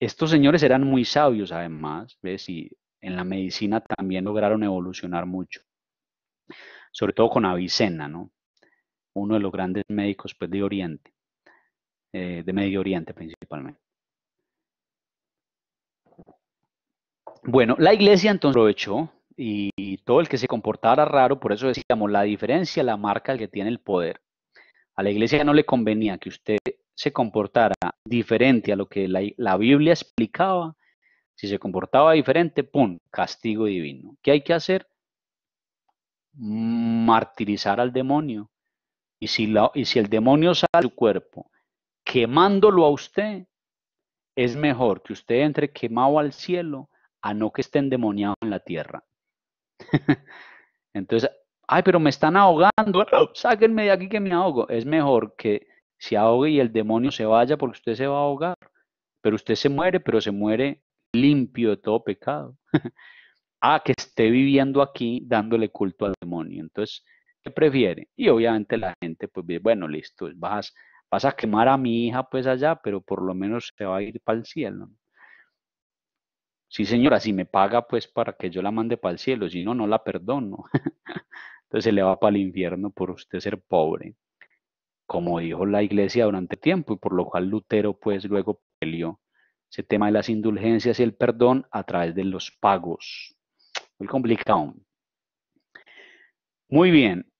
Estos señores eran muy sabios además, ¿ves? Y en la medicina también lograron evolucionar mucho, sobre todo con Avicena, ¿no? Uno de los grandes médicos pues, de Oriente, eh, de Medio Oriente principalmente. Bueno, la iglesia entonces aprovechó y, y todo el que se comportara raro, por eso decíamos la diferencia la marca el que tiene el poder. A la iglesia no le convenía que usted se comportara diferente a lo que la, Biblia explicaba, si se comportaba diferente, ¡pum! Castigo divino. ¿Qué hay que hacer? Martirizar al demonio. Y si, y si el demonio sale de su cuerpo quemándolo a usted, es mejor que usted entre quemado al cielo a no que esté endemoniado en la tierra. <laughs> Entonces, ay, pero me están ahogando, sáquenme de aquí que me ahogo. Es mejor que se ahogue y el demonio se vaya porque usted se va a ahogar. Pero usted se muere, pero se muere limpio de todo pecado. <laughs> ah, que esté viviendo aquí dándole culto al demonio. Entonces, ¿qué prefiere? Y obviamente la gente, pues, bueno, listo, vas, vas a quemar a mi hija pues allá, pero por lo menos se va a ir para el cielo. Sí, señora, si me paga pues para que yo la mande para el cielo, si no, no la perdono. <laughs> Entonces se le va para el infierno por usted ser pobre como dijo la iglesia durante tiempo y por lo cual Lutero pues luego peleó ese tema de las indulgencias y el perdón a través de los pagos. Muy complicado. Muy bien.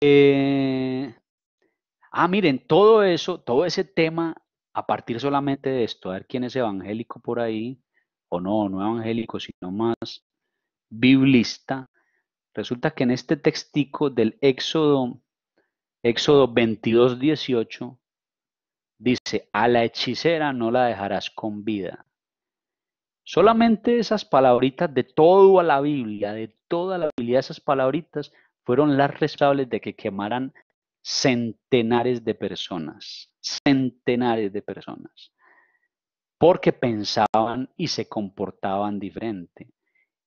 Eh, ah, miren, todo eso, todo ese tema, a partir solamente de esto, a ver quién es evangélico por ahí, o no, no evangélico, sino más biblista, resulta que en este textico del Éxodo Éxodo 22, 18 dice, a la hechicera no la dejarás con vida. Solamente esas palabritas de toda la Biblia, de toda la Biblia, esas palabritas fueron las responsables de que quemaran centenares de personas, centenares de personas, porque pensaban y se comportaban diferente.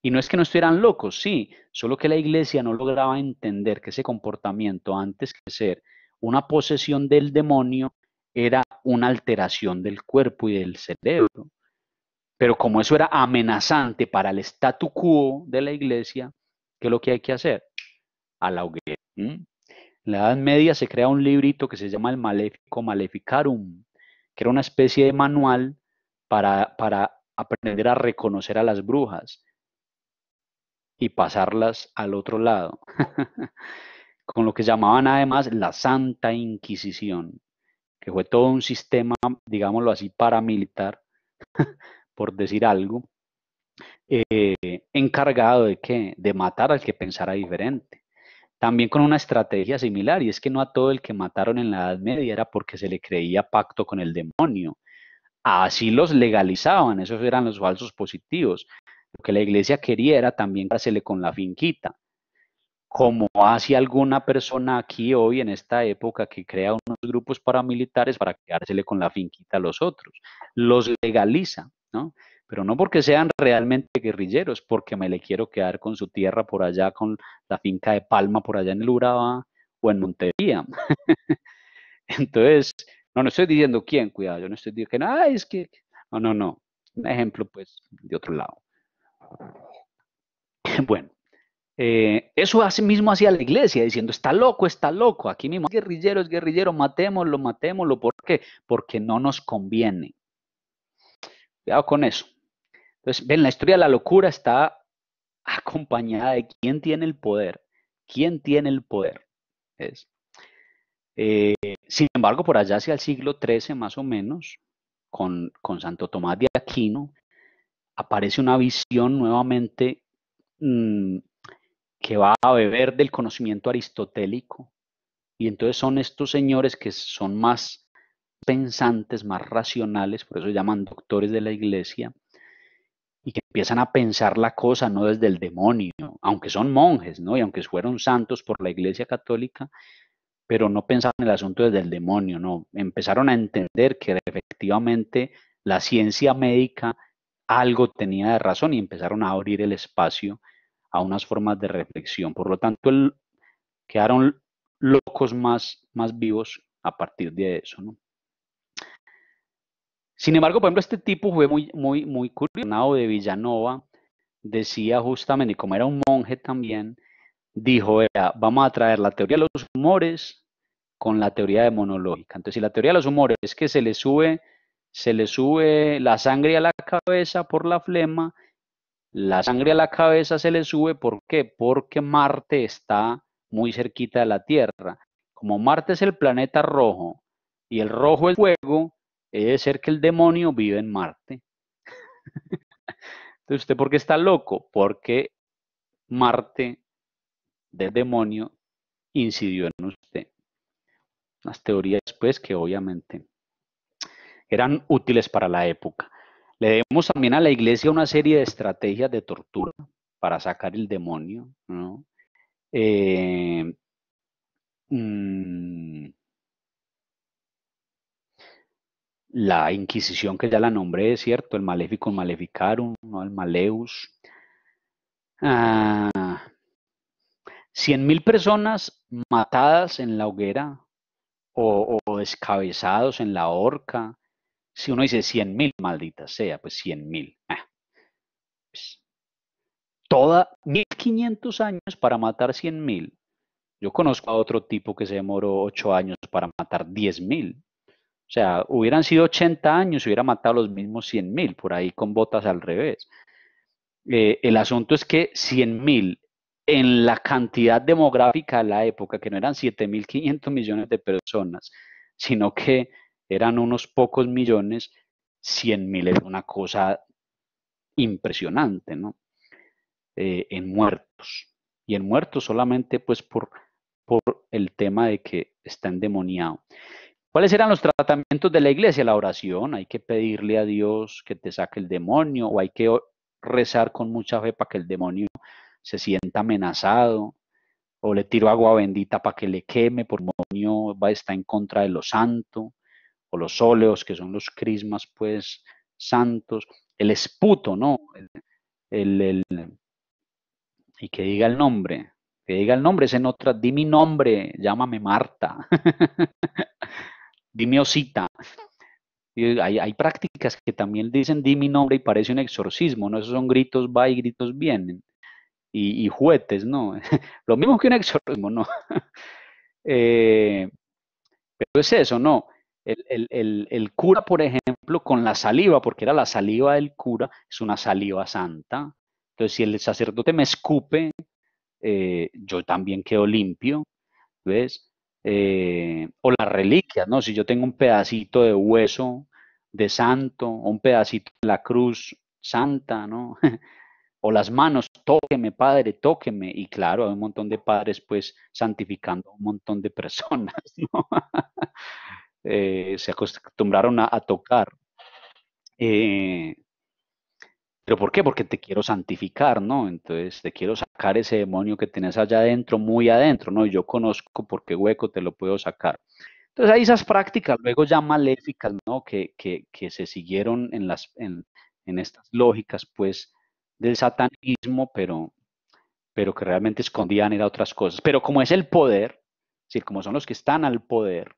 Y no es que no estuvieran locos, sí, solo que la iglesia no lograba entender que ese comportamiento, antes que ser una posesión del demonio, era una alteración del cuerpo y del cerebro. Pero como eso era amenazante para el statu quo de la iglesia, ¿qué es lo que hay que hacer? A la En la Edad Media se crea un librito que se llama el Maléfico Maleficarum, que era una especie de manual para, para aprender a reconocer a las brujas y pasarlas al otro lado, <laughs> con lo que llamaban además la Santa Inquisición, que fue todo un sistema, digámoslo así, paramilitar, <laughs> por decir algo, eh, encargado de qué? De matar al que pensara diferente. También con una estrategia similar, y es que no a todo el que mataron en la Edad Media era porque se le creía pacto con el demonio. Así los legalizaban, esos eran los falsos positivos. Lo que la iglesia quería era también hacerle con la finquita. Como hace alguna persona aquí hoy en esta época que crea unos grupos paramilitares para quedársele con la finquita a los otros. Los legaliza, ¿no? Pero no porque sean realmente guerrilleros, porque me le quiero quedar con su tierra por allá, con la finca de Palma por allá en el Urabá o en Montería. <laughs> Entonces, no, no estoy diciendo quién, cuidado, yo no estoy diciendo que no, es que, no, no, no, un ejemplo pues de otro lado. <laughs> Bueno, eh, eso hace mismo hacia la iglesia, diciendo, está loco, está loco, aquí mismo, guerrilleros, guerrillero matémoslo, matémoslo, ¿por qué? Porque no nos conviene. Cuidado con eso. Entonces, ven, la historia de la locura está acompañada de quién tiene el poder, quién tiene el poder. Es. Eh, sin embargo, por allá hacia el siglo XIII más o menos, con, con Santo Tomás de Aquino, aparece una visión nuevamente mm, que va a beber del conocimiento aristotélico. Y entonces son estos señores que son más pensantes, más racionales, por eso se llaman doctores de la iglesia, y que empiezan a pensar la cosa no desde el demonio, aunque son monjes, ¿no? Y aunque fueron santos por la iglesia católica, pero no pensaban el asunto desde el demonio, ¿no? Empezaron a entender que efectivamente la ciencia médica algo tenía de razón y empezaron a abrir el espacio a unas formas de reflexión. Por lo tanto, quedaron locos más, más vivos a partir de eso. Sin embargo, por ejemplo, este tipo fue muy, muy, muy curioso. de Villanova decía justamente, como era un monje también, dijo, vamos a traer la teoría de los humores con la teoría demonológica. Entonces, si la teoría de los humores es que se le sube se le sube la sangre a la cabeza por la flema, la sangre a la cabeza se le sube, ¿por qué? Porque Marte está muy cerquita de la Tierra. Como Marte es el planeta rojo y el rojo es fuego, debe ser que el demonio vive en Marte. <laughs> Entonces, ¿usted por qué está loco? Porque Marte del demonio incidió en usted. Las teorías, pues, que obviamente eran útiles para la época. Le debemos también a la iglesia una serie de estrategias de tortura para sacar el demonio, eh, mm, la Inquisición, que ya la nombré, ¿cierto? El Maléfico Maleficarum, ¿no? el Maleus. Ah, cien mil personas matadas en la hoguera o, o descabezados en la horca, si uno dice 100.000, maldita sea, pues 100.000. mil. Ah, pues, toda 1500 años para matar 100.000. Yo conozco a otro tipo que se demoró 8 años para matar 10.000. O sea, hubieran sido 80 años, hubiera matado los mismos 100.000, por ahí con botas al revés. Eh, el asunto es que 100.000 en la cantidad demográfica de la época, que no eran 7.500 millones de personas, sino que eran unos pocos millones, 100 mil es una cosa impresionante, ¿no? Eh, en muertos. Y en muertos solamente pues por, por el tema de que está endemoniado. ¿Cuáles eran los tratamientos de la iglesia? La oración, hay que pedirle a Dios que te saque el demonio o hay que rezar con mucha fe para que el demonio se sienta amenazado o le tiro agua bendita para que le queme, por demonio va, a estar en contra de lo santo o los óleos, que son los crismas, pues, santos, el esputo, ¿no? El, el, y que diga el nombre, que diga el nombre, es en otra, di mi nombre, llámame Marta, <laughs> di mi osita. hay, prácticas que también dicen di mi nombre y parece un exorcismo, ¿no? Esos son gritos va y gritos vienen. Y, y juguetes, ¿no? <laughs> Lo mismo que un exorcismo, ¿no? <laughs> Eh, pero es eso, ¿no? El, cura, por ejemplo, con la saliva, porque era la saliva del cura, es una saliva santa. Entonces, si el sacerdote me escupe, eh, yo también quedo limpio. ¿Ves? Eh, o las reliquias, ¿no? Si yo tengo un pedacito de hueso de santo, o un pedacito de la cruz santa, ¿no? <laughs> o las manos, tóqueme, padre, tóqueme. Y claro, hay un montón de padres, pues, santificando a un montón de personas, <laughs> ¿no? Eh, se acostumbraron a, tocar. Eh, ¿Pero por qué? Porque te quiero santificar, ¿no? Entonces te quiero sacar ese demonio que tienes allá adentro, muy adentro, ¿no? yo conozco por qué hueco te lo puedo sacar. Entonces hay esas prácticas luego ya maléficas, ¿no? Que, que, que se siguieron en, las, en, en, estas lógicas, pues, del satanismo, pero, pero que realmente escondían era otras cosas. Pero como es el poder, como son los que están al poder,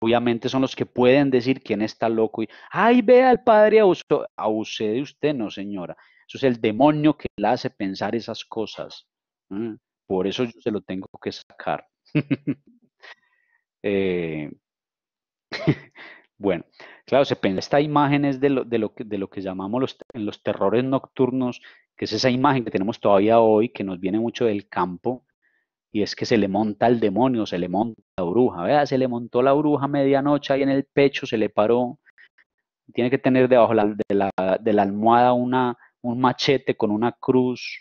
obviamente son los que pueden decir quién está loco y, ay, vea, el padre a abusé de usted, no señora. Eso es el demonio que le hace pensar esas cosas. Por eso yo se lo tengo que sacar. <laughs> Eh, <laughs> bueno, claro, se esta imagen es de lo, que, llamamos en los terrores nocturnos, que es esa imagen que tenemos todavía hoy, que nos viene mucho del campo, y es que se le monta el demonio, se le monta la bruja, Vea, Se le montó la bruja medianoche ahí en el pecho, se le paró. Tiene que tener debajo de, la, almohada una, un machete con una cruz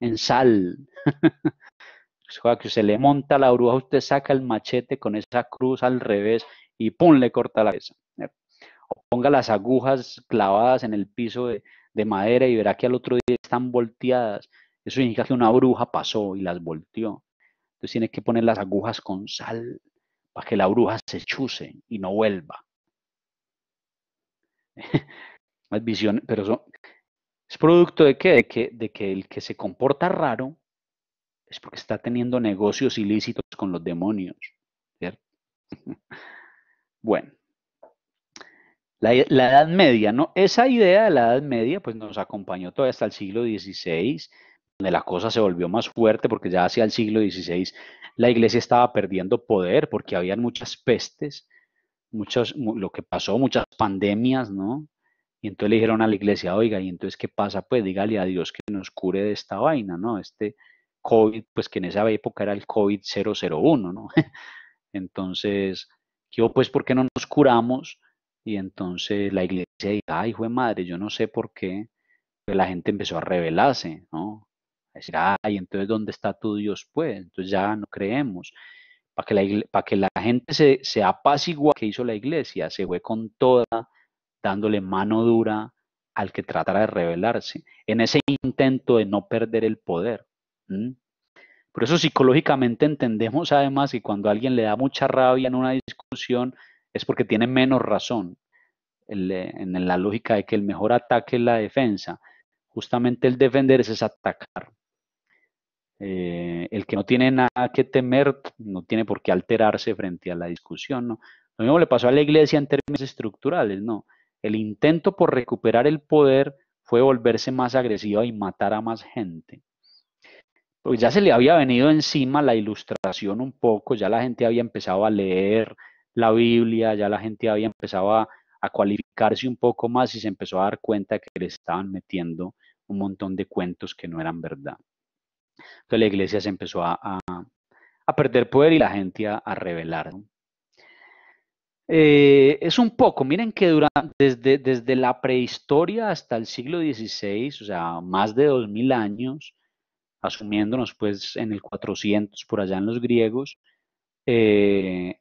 en sal. <laughs> que se le monta la bruja, usted saca el machete con esa cruz al revés y ¡pum! le corta la cabeza. O ponga las agujas clavadas en el piso de, de madera y verá que al otro día están volteadas. Eso significa que una bruja pasó y las volteó. Entonces tienes que poner las agujas con sal para que la bruja se chuse y no vuelva. <laughs> pero es producto de qué? De que, de que el que se comporta raro es porque está teniendo negocios ilícitos con los demonios. <laughs> Bueno, la, Edad Media, ¿no? Esa idea de la Edad Media, pues nos acompañó todavía hasta el siglo XVI donde la cosa se volvió más fuerte porque ya hacia el siglo XVI la iglesia estaba perdiendo poder porque habían muchas pestes, muchas, lo que pasó, muchas pandemias, ¿no? Y entonces le dijeron a la iglesia, oiga, ¿y entonces qué pasa? Pues dígale a Dios que nos cure de esta vaina, ¿no? Este COVID, pues que en esa época era el COVID 001, ¿no? <laughs> entonces, yo pues, ¿por qué no nos curamos? Y entonces la iglesia ay, hijo madre, yo no sé por qué, pues, la gente empezó a rebelarse, ¿no? decir, ay, entonces ¿dónde está tu Dios? Pues entonces ya no creemos. Para que la, que la gente se, se apacigua que hizo la iglesia, se fue con toda, dándole mano dura al que tratara de rebelarse, en ese intento de no perder el poder. Por eso psicológicamente entendemos además que cuando alguien le da mucha rabia en una discusión es porque tiene menos razón eh, en la lógica de que el mejor ataque es la defensa. Justamente el defender es atacar. Eh, el que no tiene nada que temer no tiene por qué alterarse frente a la discusión. ¿no? Lo mismo le pasó a la iglesia en términos estructurales, ¿no? El intento por recuperar el poder fue volverse más agresiva y matar a más gente. Pues ya se le había venido encima la ilustración un poco, ya la gente había empezado a leer la Biblia, ya la gente había empezado a cualificarse un poco más y se empezó a dar cuenta que le estaban metiendo un montón de cuentos que no eran verdad. Entonces la iglesia se empezó a, perder poder y la gente a, a rebelar. Eh, es un poco, miren que desde, desde la prehistoria hasta el siglo XVI, o sea, más de mil años, asumiéndonos pues en el 400 por allá en los griegos, eh,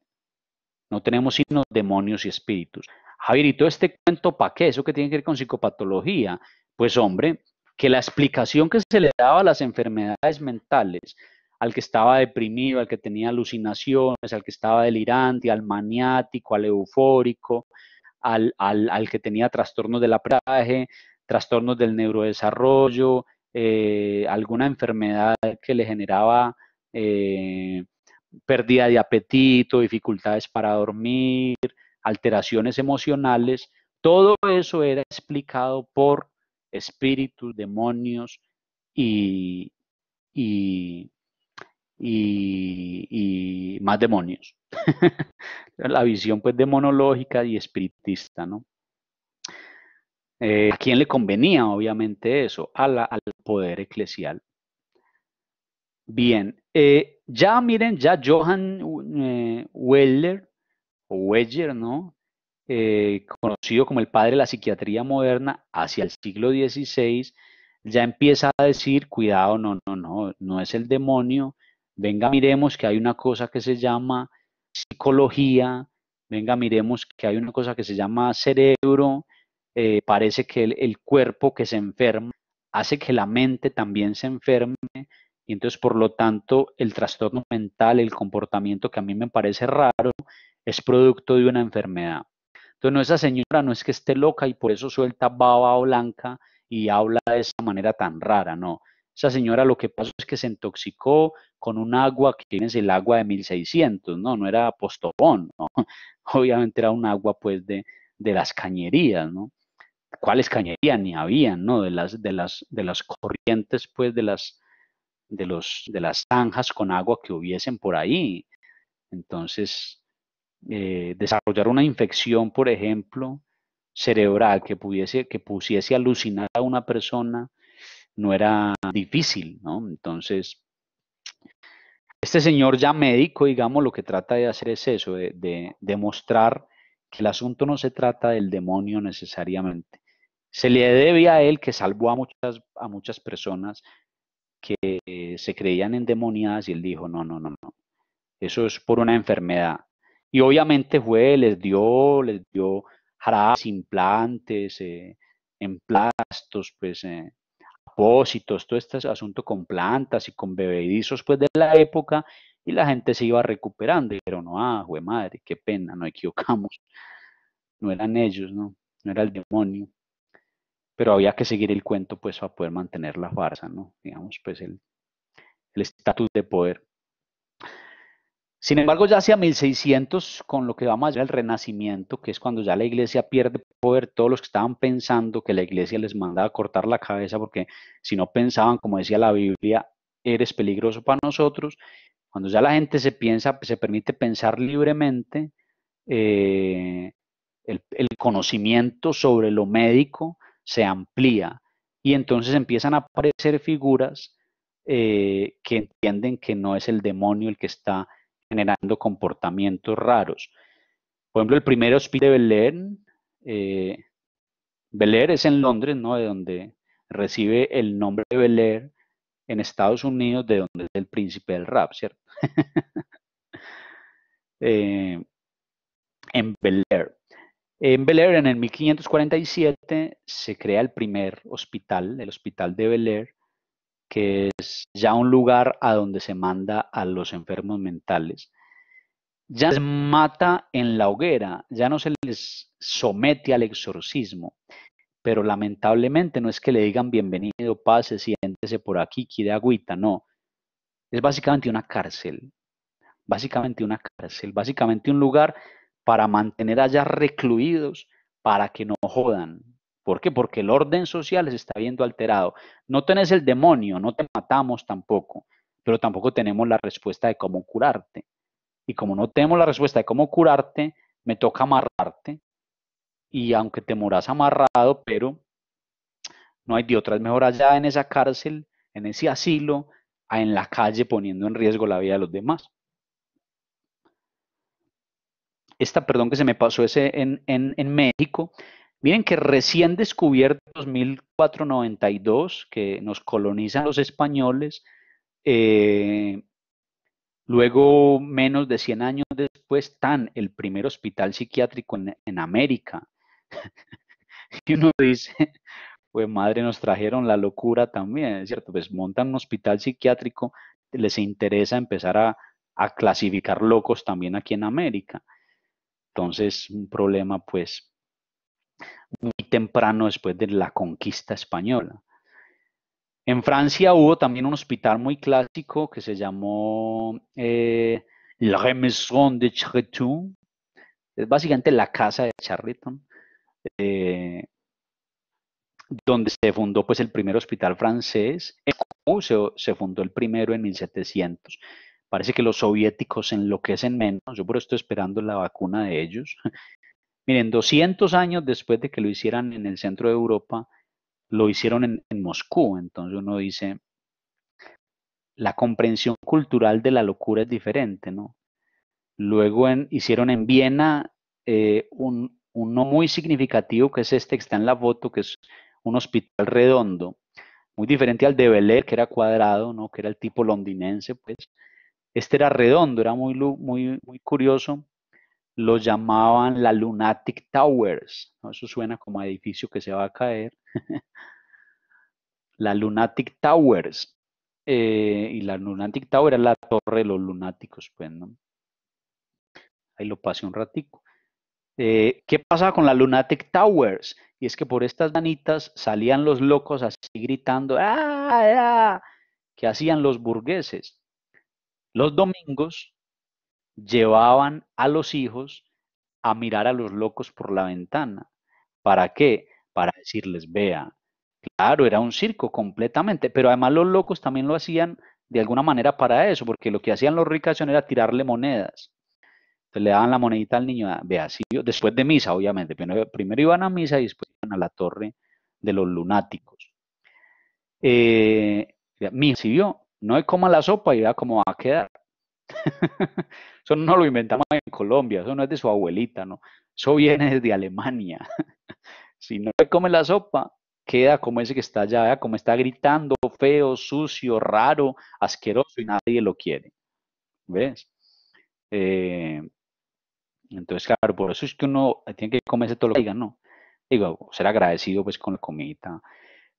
no tenemos sino demonios y espíritus. Javier, ¿y todo este cuento para qué? ¿Eso que tiene que ver con psicopatología? Pues hombre, que la explicación que se le daba a las enfermedades mentales, al que estaba deprimido, al que tenía alucinaciones, al que estaba delirante, al maniático, al eufórico, al, que tenía trastornos del aprendizaje, trastornos del neurodesarrollo, eh, alguna enfermedad que le generaba eh, pérdida de apetito, dificultades para dormir, alteraciones emocionales, todo eso era explicado por espíritus, demonios y, y, más demonios. <laughs> la visión pues demonológica y espiritista, ¿no? Eh, ¿A quién le convenía obviamente eso? A la, al poder eclesial. Bien, eh, ya miren, ya Johann eh, Weller, o Weller, ¿no? Eh, conocido como el padre de la psiquiatría moderna, hacia el siglo XVI, ya empieza a decir, cuidado, no, no, no, no es el demonio, venga, miremos que hay una cosa que se llama psicología, venga, miremos que hay una cosa que se llama cerebro, eh, parece que el, cuerpo que se enferma hace que la mente también se enferme, y entonces, por lo tanto, el trastorno mental, el comportamiento que a mí me parece raro, es producto de una enfermedad. Entonces, no, esa señora no es que esté loca y por eso suelta baba blanca y habla de esa manera tan rara, no. Esa señora lo que pasó es que se intoxicó con un agua que tienes el agua de 1600, no, no era postobón, ¿no? <laughs> obviamente era un agua pues de, de las cañerías, ¿no? ¿Cuáles cañerías ni habían, no? De las, de las, de las corrientes pues de las, de los, de las zanjas con agua que hubiesen por ahí. Entonces, eh, desarrollar una infección, por ejemplo, cerebral que, pudiese, que pusiese alucinar a una persona, no era difícil, ¿no? Entonces, este señor ya médico, digamos, lo que trata de hacer es eso, de demostrar que el asunto no se trata del demonio necesariamente. Se le debe a él que salvó a muchas, a muchas personas que eh, se creían endemoniadas y él dijo, no, no, no, no, eso es por una enfermedad. Y obviamente fue, les dio, les dio jarabes, implantes, eh, emplastos, pues eh, apósitos, todo este asunto con plantas y con bebedizos pues de la época y la gente se iba recuperando. Y dijeron, no, ah, güey madre, qué pena, no equivocamos. <laughs> No eran ellos, ¿no? No era el demonio. Pero había que seguir el cuento pues para poder mantener la farsa, ¿no? Digamos pues el, el estatus de poder. Sin embargo, ya hacia 1600, con lo que va más allá el Renacimiento, que es cuando ya la iglesia pierde poder, todos los que estaban pensando que la iglesia les mandaba a cortar la cabeza, porque si no pensaban, como decía la Biblia, eres peligroso para nosotros, cuando ya la gente se piensa, se permite pensar libremente, eh, el, conocimiento sobre lo médico se amplía y entonces empiezan a aparecer figuras eh, que entienden que no es el demonio el que está generando comportamientos raros. Por ejemplo, el primer hospital de Bel eh, Air, es en Londres, ¿no? De donde recibe el nombre de Bel en Estados Unidos, de donde es el príncipe del rap, ¿cierto? <laughs> Eh, en Bel En Bel en el 1547, se crea el primer hospital, el Hospital de Bel que es ya un lugar a donde se manda a los enfermos mentales. Ya se mata en la hoguera, ya no se les somete al exorcismo, pero lamentablemente no es que le digan bienvenido, pase, siéntese por aquí, quiere agüita, no. Es básicamente una cárcel, básicamente una cárcel, básicamente un lugar para mantener allá recluidos, para que no jodan, ¿Por qué? Porque el orden social se está viendo alterado. No tenés el demonio, no te matamos tampoco, pero tampoco tenemos la respuesta de cómo curarte. Y como no tenemos la respuesta de cómo curarte, me toca amarrarte. Y aunque te moras amarrado, pero no hay de otra. mejoras mejor en esa cárcel, en ese asilo, a en la calle poniendo en riesgo la vida de los demás. Esta, perdón que se me pasó ese en, en, en México, Miren que recién descubierto 2492, que nos colonizan los españoles, eh, luego menos de 100 años después, tan el primer hospital psiquiátrico en, América. <laughs> y uno dice, pues madre, nos trajeron la locura también, es cierto, pues montan un hospital psiquiátrico, les interesa empezar a clasificar locos también aquí en América. Entonces, un problema pues muy temprano después de la conquista española. En Francia hubo también un hospital muy clásico que se llamó eh, La Maison de Charreton, es básicamente la casa de Charreton, eh, donde se fundó pues, el primer hospital francés. se, se fundó el primero en 1700. Parece que los soviéticos enloquecen menos. Yo por estoy esperando la vacuna de ellos. Miren, 200 años después de que lo hicieran en el centro de Europa, lo hicieron en, Moscú. Entonces uno dice, la comprensión cultural de la locura es diferente, ¿no? Luego hicieron en Viena eh, un, uno muy significativo que es este que está en la foto, que es un hospital redondo, muy diferente al de Bel que era cuadrado, ¿no? que era el tipo londinense, pues. Este era redondo, era muy, muy, muy curioso, lo llamaban la Lunatic Towers. Eso suena como edificio que se va a caer. <laughs> la Lunatic Towers. Eh, y la Lunatic Tower era la torre de los lunáticos, pues, ¿no? Ahí lo pasé un ratico. Eh, ¿Qué pasa con la Lunatic Towers? Y es que por estas danitas salían los locos así gritando, ¡ah! ah! ¿Qué hacían los burgueses? Los domingos llevaban a los hijos a mirar a los locos por la ventana. ¿Para qué? Para decirles, vea, claro, era un circo completamente, pero además los locos también lo hacían de alguna manera para eso, porque lo que hacían los ricachones era tirarle monedas. Entonces le daban la monedita al niño, ah, vea, sí, después de misa, obviamente, primero, primero, iban a misa y después iban a la torre de los lunáticos. Eh, si vio, no he coma la sopa y vea cómo va a quedar. <laughs> Eso no lo inventamos en Colombia, eso no es de su abuelita, ¿no? Eso viene desde Alemania. <laughs> si no le come la sopa, queda como ese que está allá, como está gritando, feo, sucio, raro, asqueroso y nadie lo quiere. ¿Ves? Eh, entonces, claro, por eso es que uno tiene que comerse todo lo que diga, ¿no? Digo, ser agradecido pues con la comida. Pero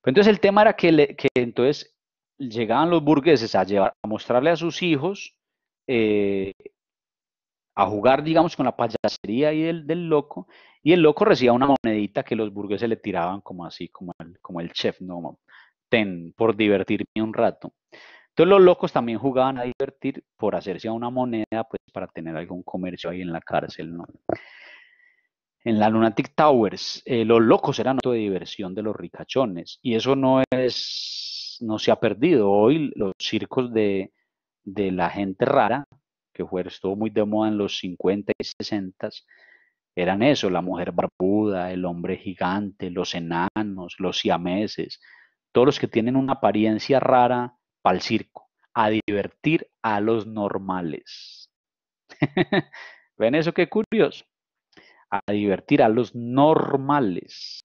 entonces el tema era que, entonces llegaban los burgueses a, llevar, a mostrarle a sus hijos eh, a jugar, digamos, con la payasería y del, del, loco, y el loco recibía una monedita que los burgueses le tiraban como así, como el, como el chef, no, ten, por divertirme un rato. Entonces los locos también jugaban a divertir por hacerse una moneda, pues para tener algún comercio ahí en la cárcel, ¿no? En la Lunatic Towers, eh, los locos eran otro de diversión de los ricachones, y eso no es, no se ha perdido. Hoy los circos de, de la gente rara que estuvo muy de moda en los 50 y 60, eran eso, la mujer barbuda, el hombre gigante, los enanos, los siameses, todos los que tienen una apariencia rara para el circo, a divertir a los normales. <laughs> ¿Ven eso qué curioso? A divertir a los normales.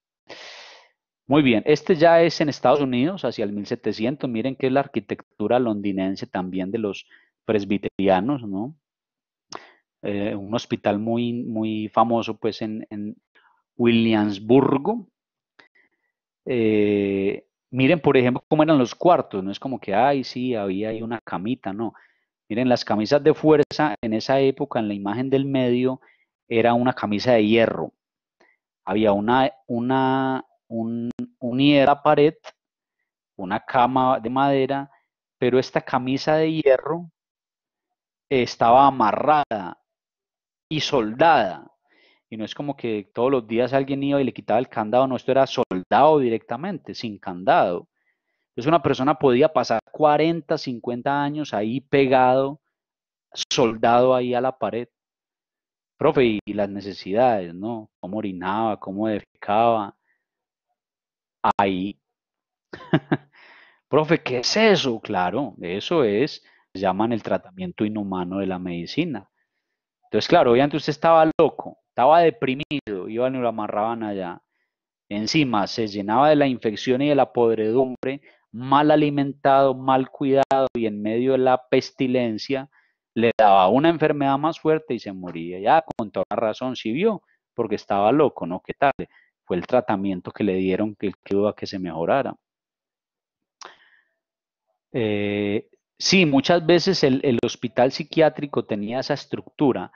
Muy bien, este ya es en Estados Unidos, hacia el 1700. Miren que es la arquitectura londinense también de los presbiterianos, ¿no? Eh, un hospital muy, muy famoso pues en, Williamsburgo. Eh, miren, por ejemplo, cómo eran los cuartos, no es como que, ay, sí, había ahí una camita, no. Miren, las camisas de fuerza en esa época, en la imagen del medio, era una camisa de hierro. Había una, una, un, pared, una cama de madera, pero esta camisa de hierro estaba amarrada y soldada. Y no es como que todos los días alguien iba y le quitaba el candado, no, esto era soldado directamente, sin candado. Entonces una persona podía pasar 40, 50 años ahí pegado, soldado ahí a la pared. Profe, y, las necesidades, ¿no? Cómo orinaba, cómo defecaba. Ahí. <laughs> Profe, ¿qué es eso? Claro, eso es llaman el tratamiento inhumano de la medicina. Entonces, claro, obviamente usted estaba loco, estaba deprimido, iban y lo amarraban allá. Encima se llenaba de la infección y de la podredumbre, mal alimentado, mal cuidado y en medio de la pestilencia, le daba una enfermedad más fuerte y se moría. Ya, con toda razón, si vio, porque estaba loco, ¿no? ¿Qué tal? Fue el tratamiento que le dieron que iba a que se mejorara. Eh, Sí, muchas veces el, hospital psiquiátrico tenía esa estructura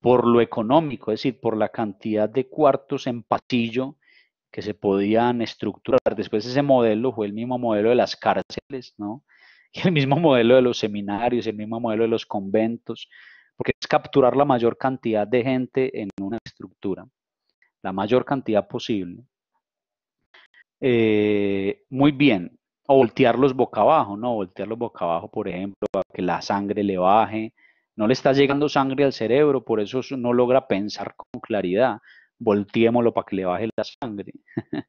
por lo económico, es decir, por la cantidad de cuartos en pasillo que se podían estructurar. Después ese modelo fue el mismo modelo de las cárceles, ¿no? Y <laughs> el mismo modelo de los seminarios, el mismo modelo de los conventos, porque es capturar la mayor cantidad de gente en una estructura, la mayor cantidad posible. Eh, muy bien, o voltearlos boca abajo, ¿no? Voltearlos boca abajo, por ejemplo, para que la sangre le baje. No le está llegando sangre al cerebro, por eso no logra pensar con claridad. Volteémoslo para que le baje la sangre. <laughs>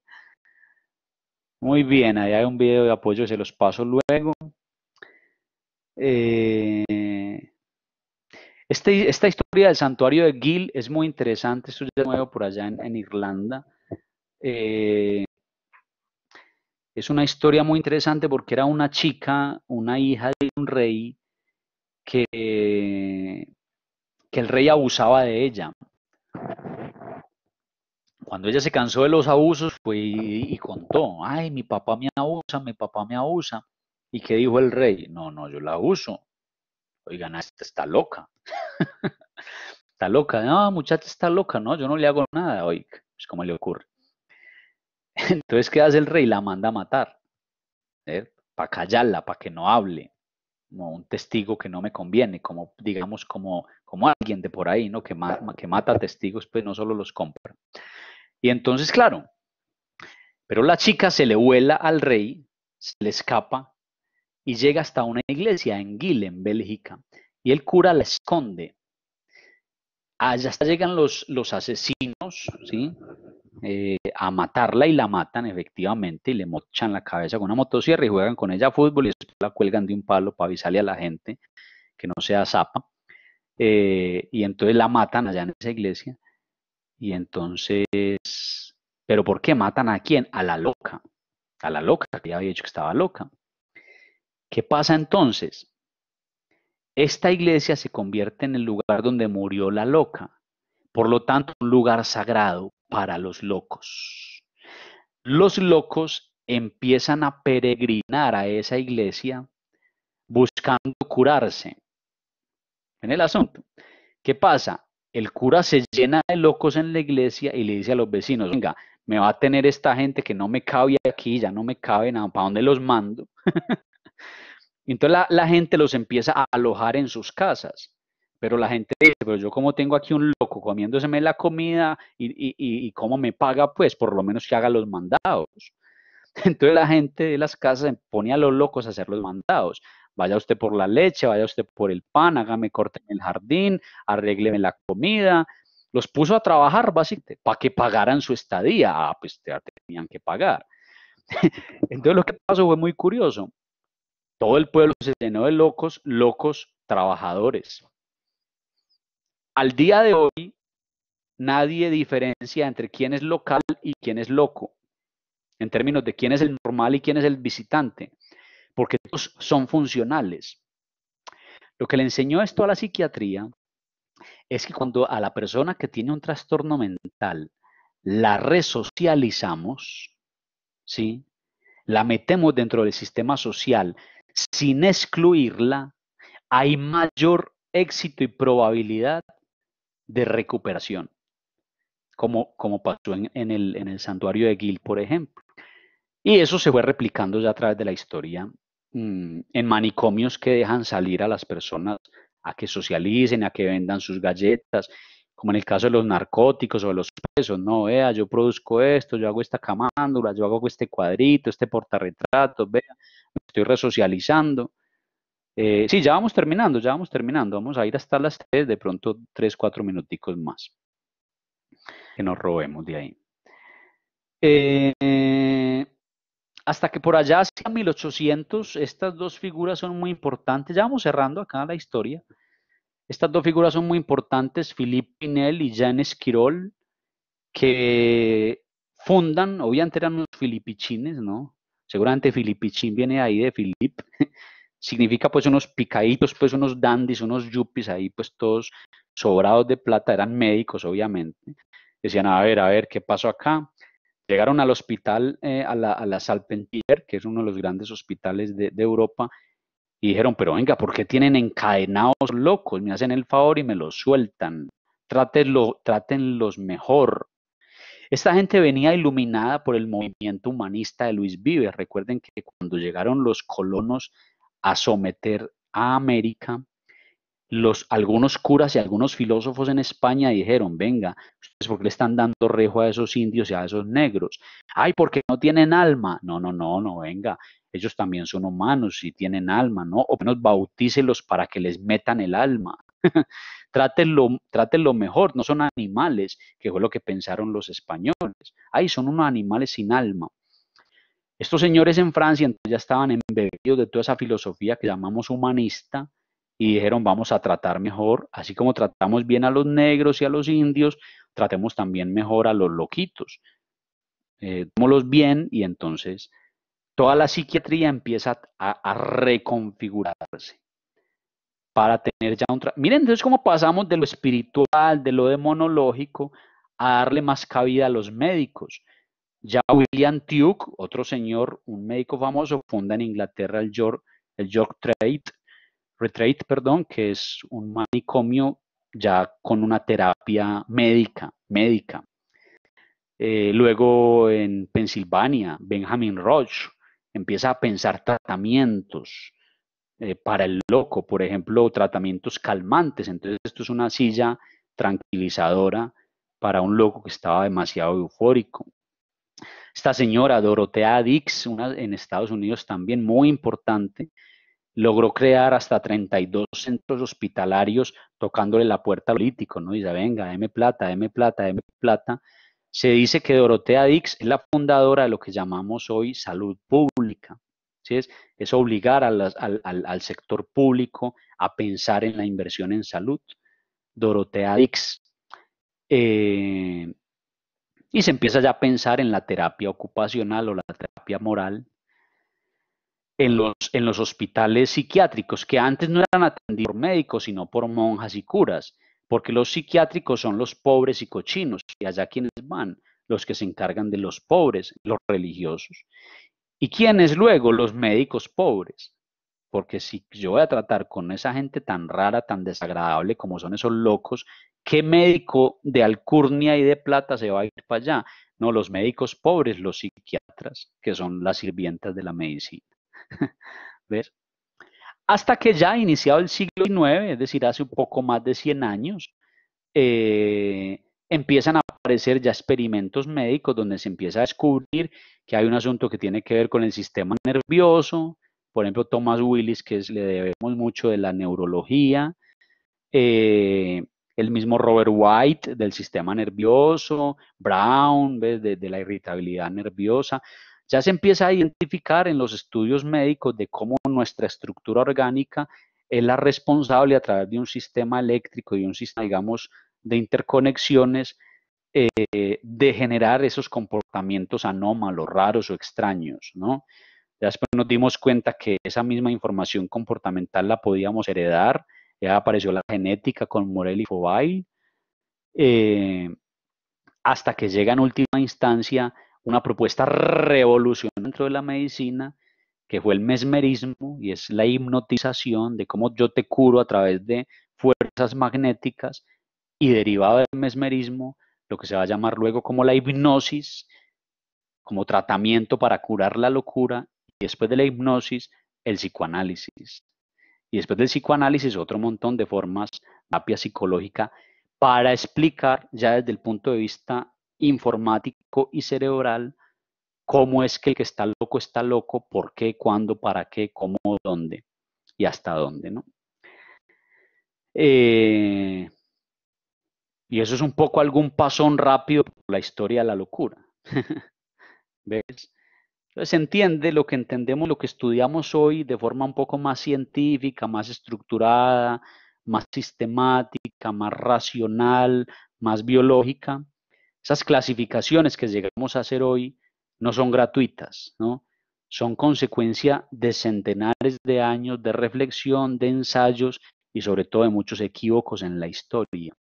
Muy bien, ahí hay un video de apoyo, se los paso luego. Eh, este, esta historia del santuario de Gil es muy interesante, esto ya es nuevo por allá en, en Irlanda. Eh, es una historia muy interesante porque era una chica, una hija de un rey, que, que el rey abusaba de ella. Cuando ella se cansó de los abusos, fue y, contó, ay, mi papá me abusa, mi papá me abusa. ¿Y qué dijo el rey? No, no, yo la abuso. Oigan, esta está loca. <laughs> está loca, no, ah, muchacha está loca, no, yo no le hago nada, oiga, es pues, como le ocurre. Entonces, ¿qué hace el rey? La manda a matar, para callarla, para que no hable, como un testigo que no me conviene, como digamos, como, como alguien de por ahí, ¿no? Que, mata testigos, pues no solo los compra. Y entonces, claro, pero la chica se le vuela al rey, se le escapa y llega hasta una iglesia en Guile, en Bélgica, y el cura la esconde. Allá hasta llegan los, los asesinos, ¿sí? Eh, a matarla y la matan efectivamente y le mochan la cabeza con una motosierra y juegan con ella a fútbol y la cuelgan de un palo para avisarle a la gente que no sea zapa. Eh, y entonces la matan allá en esa iglesia. Y entonces, ¿pero por qué matan a quién? A la loca. A la loca, que había dicho que estaba loca. ¿Qué pasa entonces? Esta iglesia se convierte en el lugar donde murió la loca. Por lo tanto, un lugar sagrado para los locos. Los locos empiezan a peregrinar a esa iglesia buscando curarse. En el asunto, ¿qué pasa? El cura se llena de locos en la iglesia y le dice a los vecinos, venga, me va a tener esta gente que no me cabe aquí, ya no me cabe nada, ¿para dónde los mando? <laughs> Entonces la, gente los empieza a alojar en sus casas. Pero la gente dice, pero yo como tengo aquí un loco comiéndoseme la comida y, cómo me paga, pues por lo menos que haga los mandados. <laughs> Entonces la gente de las casas pone a los locos a hacer los mandados. Vaya usted por la leche, vaya usted por el pan, hágame corte en el jardín, arregleme la comida. Los puso a trabajar básicamente para que pagaran su estadía. Ah, pues ya tenían que pagar. <laughs> Entonces lo que pasó fue muy curioso. Todo el pueblo se llenó de locos, locos trabajadores al día de hoy nadie diferencia entre quién es local y quién es loco, en términos de quién es el normal y quién es el visitante, porque todos son funcionales. Lo que le enseñó esto a la psiquiatría es que cuando a la persona que tiene un trastorno mental la resocializamos, ¿sí? la metemos dentro del sistema social sin excluirla, hay mayor éxito y probabilidad de recuperación, como, como pasó en, el, en el santuario de Gil, por ejemplo. Y eso se fue replicando ya a través de la historia mm, en manicomios que dejan salir a las personas a que socialicen, a que vendan sus galletas, como en el caso de los narcóticos o de los presos. no, vea, yo produzco esto, yo hago esta camándula, yo hago este cuadrito, este portarretrato, vea, me estoy resocializando. Eh, sí, ya vamos terminando, ya vamos terminando. Vamos a ir hasta las tres. de pronto tres, cuatro minuticos más. Que nos robemos de ahí. Eh, hasta que por allá, hacia 1800, estas dos figuras son muy importantes. Ya vamos cerrando acá la historia. Estas dos figuras son muy importantes, Philippe Pinel y Jean Esquirol, que fundan, obviamente eran unos filipichines, ¿no? Seguramente filipichín viene ahí de Philippe significa pues unos picaditos, pues unos dandis, unos yuppies ahí, pues todos sobrados de plata, eran médicos obviamente. Decían, a ver, a ver, ¿qué pasó acá? Llegaron al hospital, eh, a, la, a la Salpentier, que es uno de los grandes hospitales de, Europa, y dijeron, pero venga, ¿por qué tienen encadenados locos? Me hacen el favor y me los sueltan. Trátenlo, trátenlos mejor. Esta gente venía iluminada por el movimiento humanista de Luis Vives. Recuerden que cuando llegaron los colonos a someter a América, los, algunos curas y algunos filósofos en España dijeron, venga, ¿ustedes por qué le están dando rejo a esos indios y a esos negros? Ay, porque no tienen alma. No, no, no, no, venga, ellos también son humanos y tienen alma, ¿no? O menos bautícelos para que les metan el alma. <laughs> trátenlo, trátenlo mejor, no son animales, que fue lo que pensaron los españoles. Ay, son unos animales sin alma. Estos señores en Francia ya estaban embebidos de toda esa filosofía que llamamos humanista y dijeron vamos a tratar mejor, así como tratamos bien a los negros y a los indios, tratemos también mejor a los loquitos. Eh, bien y entonces toda la psiquiatría empieza a, reconfigurarse para tener ya un... Miren entonces cómo pasamos de lo espiritual, de lo demonológico, a darle más cabida a los médicos. Ya William Tuke, otro señor, un médico famoso, funda en Inglaterra el York, el Retreat, perdón, que es un manicomio ya con una terapia médica, médica. Eh, luego en Pensilvania, Benjamin Roche empieza a pensar tratamientos eh, para el loco, por ejemplo, tratamientos calmantes. Entonces esto es una silla tranquilizadora para un loco que estaba demasiado eufórico. Esta señora, Dorotea Dix, una en Estados Unidos también muy importante, logró crear hasta 32 centros hospitalarios tocándole la puerta al político, ¿no? Dice, venga, deme plata, deme plata, deme plata. Se dice que Dorotea Dix es la fundadora de lo que llamamos hoy salud pública. ¿sí? Es, es obligar al, sector público a pensar en la inversión en salud. Dorotea Dix. Eh, y se empieza ya a pensar en la terapia ocupacional o la terapia moral en los, en los hospitales psiquiátricos, que antes no eran atendidos por médicos, sino por monjas y curas, porque los psiquiátricos son los pobres y cochinos, y allá quienes van, los que se encargan de los pobres, los religiosos. ¿Y quiénes luego? Los médicos pobres. Porque si yo voy a tratar con esa gente tan rara, tan desagradable como son esos locos, ¿qué médico de alcurnia y de plata se va a ir para allá? No, los médicos pobres, los psiquiatras, que son las sirvientas de la medicina. <laughs> ¿Ves? Hasta que ya iniciado el siglo XIX, es decir, hace un poco más de 100 años, eh, empiezan a aparecer ya experimentos médicos donde se empieza a descubrir que hay un asunto que tiene que ver con el sistema nervioso, por ejemplo, Thomas Willis, que es, le debemos mucho de la neurología, eh, el mismo Robert White del sistema nervioso, Brown, De, la irritabilidad nerviosa. Ya se empieza a identificar en los estudios médicos de cómo nuestra estructura orgánica es la responsable a través de un sistema eléctrico y un sistema, digamos, de interconexiones, eh, de generar esos comportamientos anómalos, raros o extraños, ¿no? después nos dimos cuenta que esa misma información comportamental la podíamos heredar. Ya apareció la genética con Morel y Fobay eh, hasta que llega en última instancia una propuesta revolucionaria dentro de la medicina, que fue el mesmerismo y es la hipnotización de cómo yo te curo a través de fuerzas magnéticas y derivado del mesmerismo, lo que se va a llamar luego como la hipnosis, como tratamiento para curar la locura y después de la hipnosis, el psicoanálisis. Y después del psicoanálisis, otro montón de formas, terapia psicológica, para explicar ya desde el punto de vista informático y cerebral cómo es que el que está loco está loco, por qué, cuándo, para qué, cómo, dónde y hasta dónde, ¿no? Eh, y eso es un poco algún pasón rápido por la historia de la locura. <laughs> ¿Ves? Entonces se entiende lo que entendemos, lo que estudiamos hoy de forma un poco más científica, más estructurada, más sistemática, más racional, más biológica. Esas clasificaciones que llegamos a hacer hoy no son gratuitas, ¿no? Son consecuencia de centenares de años de reflexión, de ensayos y sobre todo de muchos equívocos en la historia.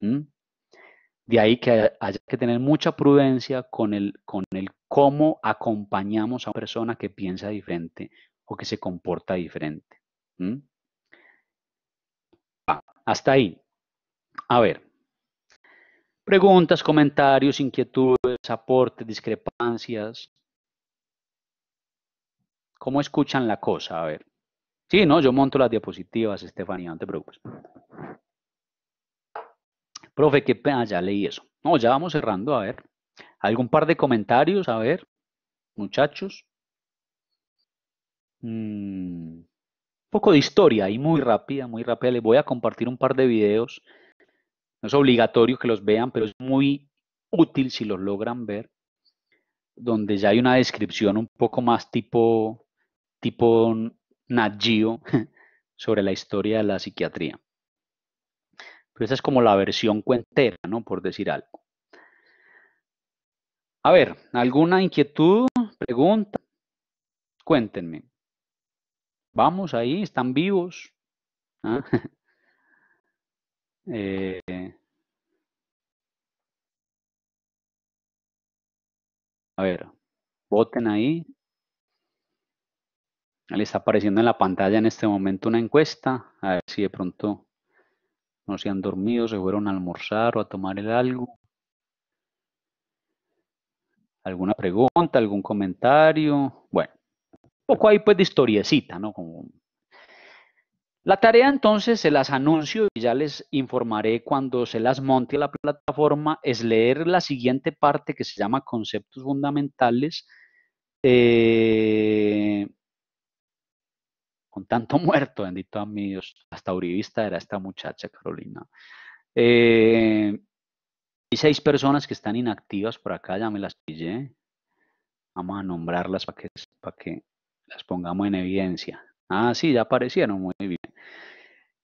De ahí que haya que tener mucha prudencia con el, con el cómo acompañamos a una persona que piensa diferente o que se comporta diferente. hasta ahí. A ver. Preguntas, comentarios, inquietudes, aportes, discrepancias. ¿Cómo escuchan la cosa? A ver. Sí, no, yo monto las diapositivas, Estefanía, no te preocupes. Profe, qué pena, ya leí eso. No, ya vamos cerrando, a ver. ¿Algún par de comentarios? A ver, muchachos. Mm, un poco de historia y muy rápida, muy rápida. Les voy a compartir un par de videos. No es obligatorio que los vean, pero es muy útil si los logran ver, donde ya hay una descripción un poco más tipo, tipo Nagio <laughs> sobre la historia de la psiquiatría. Pero esa es como la versión cuentera, ¿no? Por decir algo. A ver, ¿alguna inquietud, pregunta? Cuéntenme. Vamos ahí, están vivos. Ah. <laughs> Eh, a ver, voten ahí. Le está apareciendo en la pantalla en este momento una encuesta. A ver si de pronto no se han dormido, se fueron a almorzar o a tomar el algo alguna pregunta, algún comentario. Bueno, un poco ahí pues de historiecita, ¿no? Como... La tarea entonces se las anuncio y ya les informaré cuando se las monte a la plataforma, es leer la siguiente parte que se llama Conceptos Fundamentales. Eh, con tanto <laughs> muerto, bendito a mí, hasta Uribista era esta muchacha Carolina. Eh, y seis personas que están inactivas por acá, ya me las pillé. Vamos a nombrarlas para que, para que las pongamos en evidencia. Ah, sí, ya aparecieron, muy bien.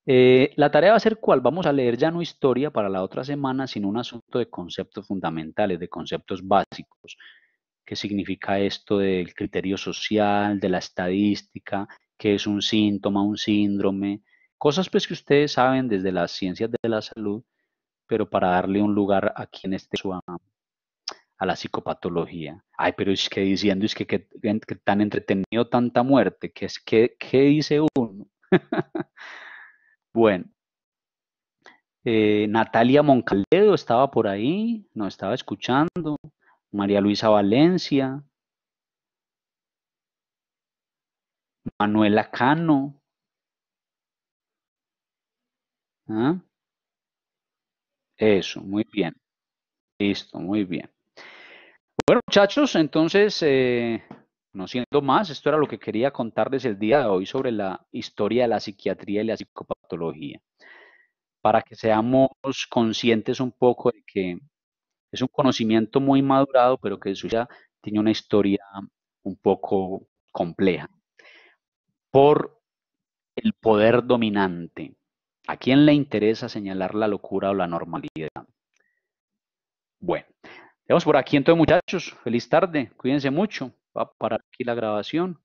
Eh, la tarea va a ser cuál? Vamos a leer ya no historia para la otra semana, sino un asunto de conceptos fundamentales, de conceptos básicos. ¿Qué significa esto del criterio social, de la estadística? ¿Qué es un síntoma, un síndrome? Cosas pues que ustedes saben desde las ciencias de la salud, pero para darle un lugar aquí en este caso a, la psicopatología. Ay, pero es que diciendo, es que, tan entretenido tanta muerte, que es que, ¿qué dice uno? <laughs> bueno, eh, Natalia Moncaledo estaba por ahí, nos estaba escuchando, María Luisa Valencia, Manuela Cano. ¿Ah? Eso, muy bien. Listo, muy bien. Bueno, muchachos, entonces, eh, no siento más, esto era lo que quería contarles el día de hoy sobre la historia de la psiquiatría y la psicopatología, para que seamos conscientes un poco de que es un conocimiento muy madurado, pero que en ya tiene una historia un poco compleja, por el poder dominante ¿A quién le interesa señalar la locura o la normalidad? Bueno, vamos por aquí entonces muchachos, feliz tarde, cuídense mucho, va aquí la grabación.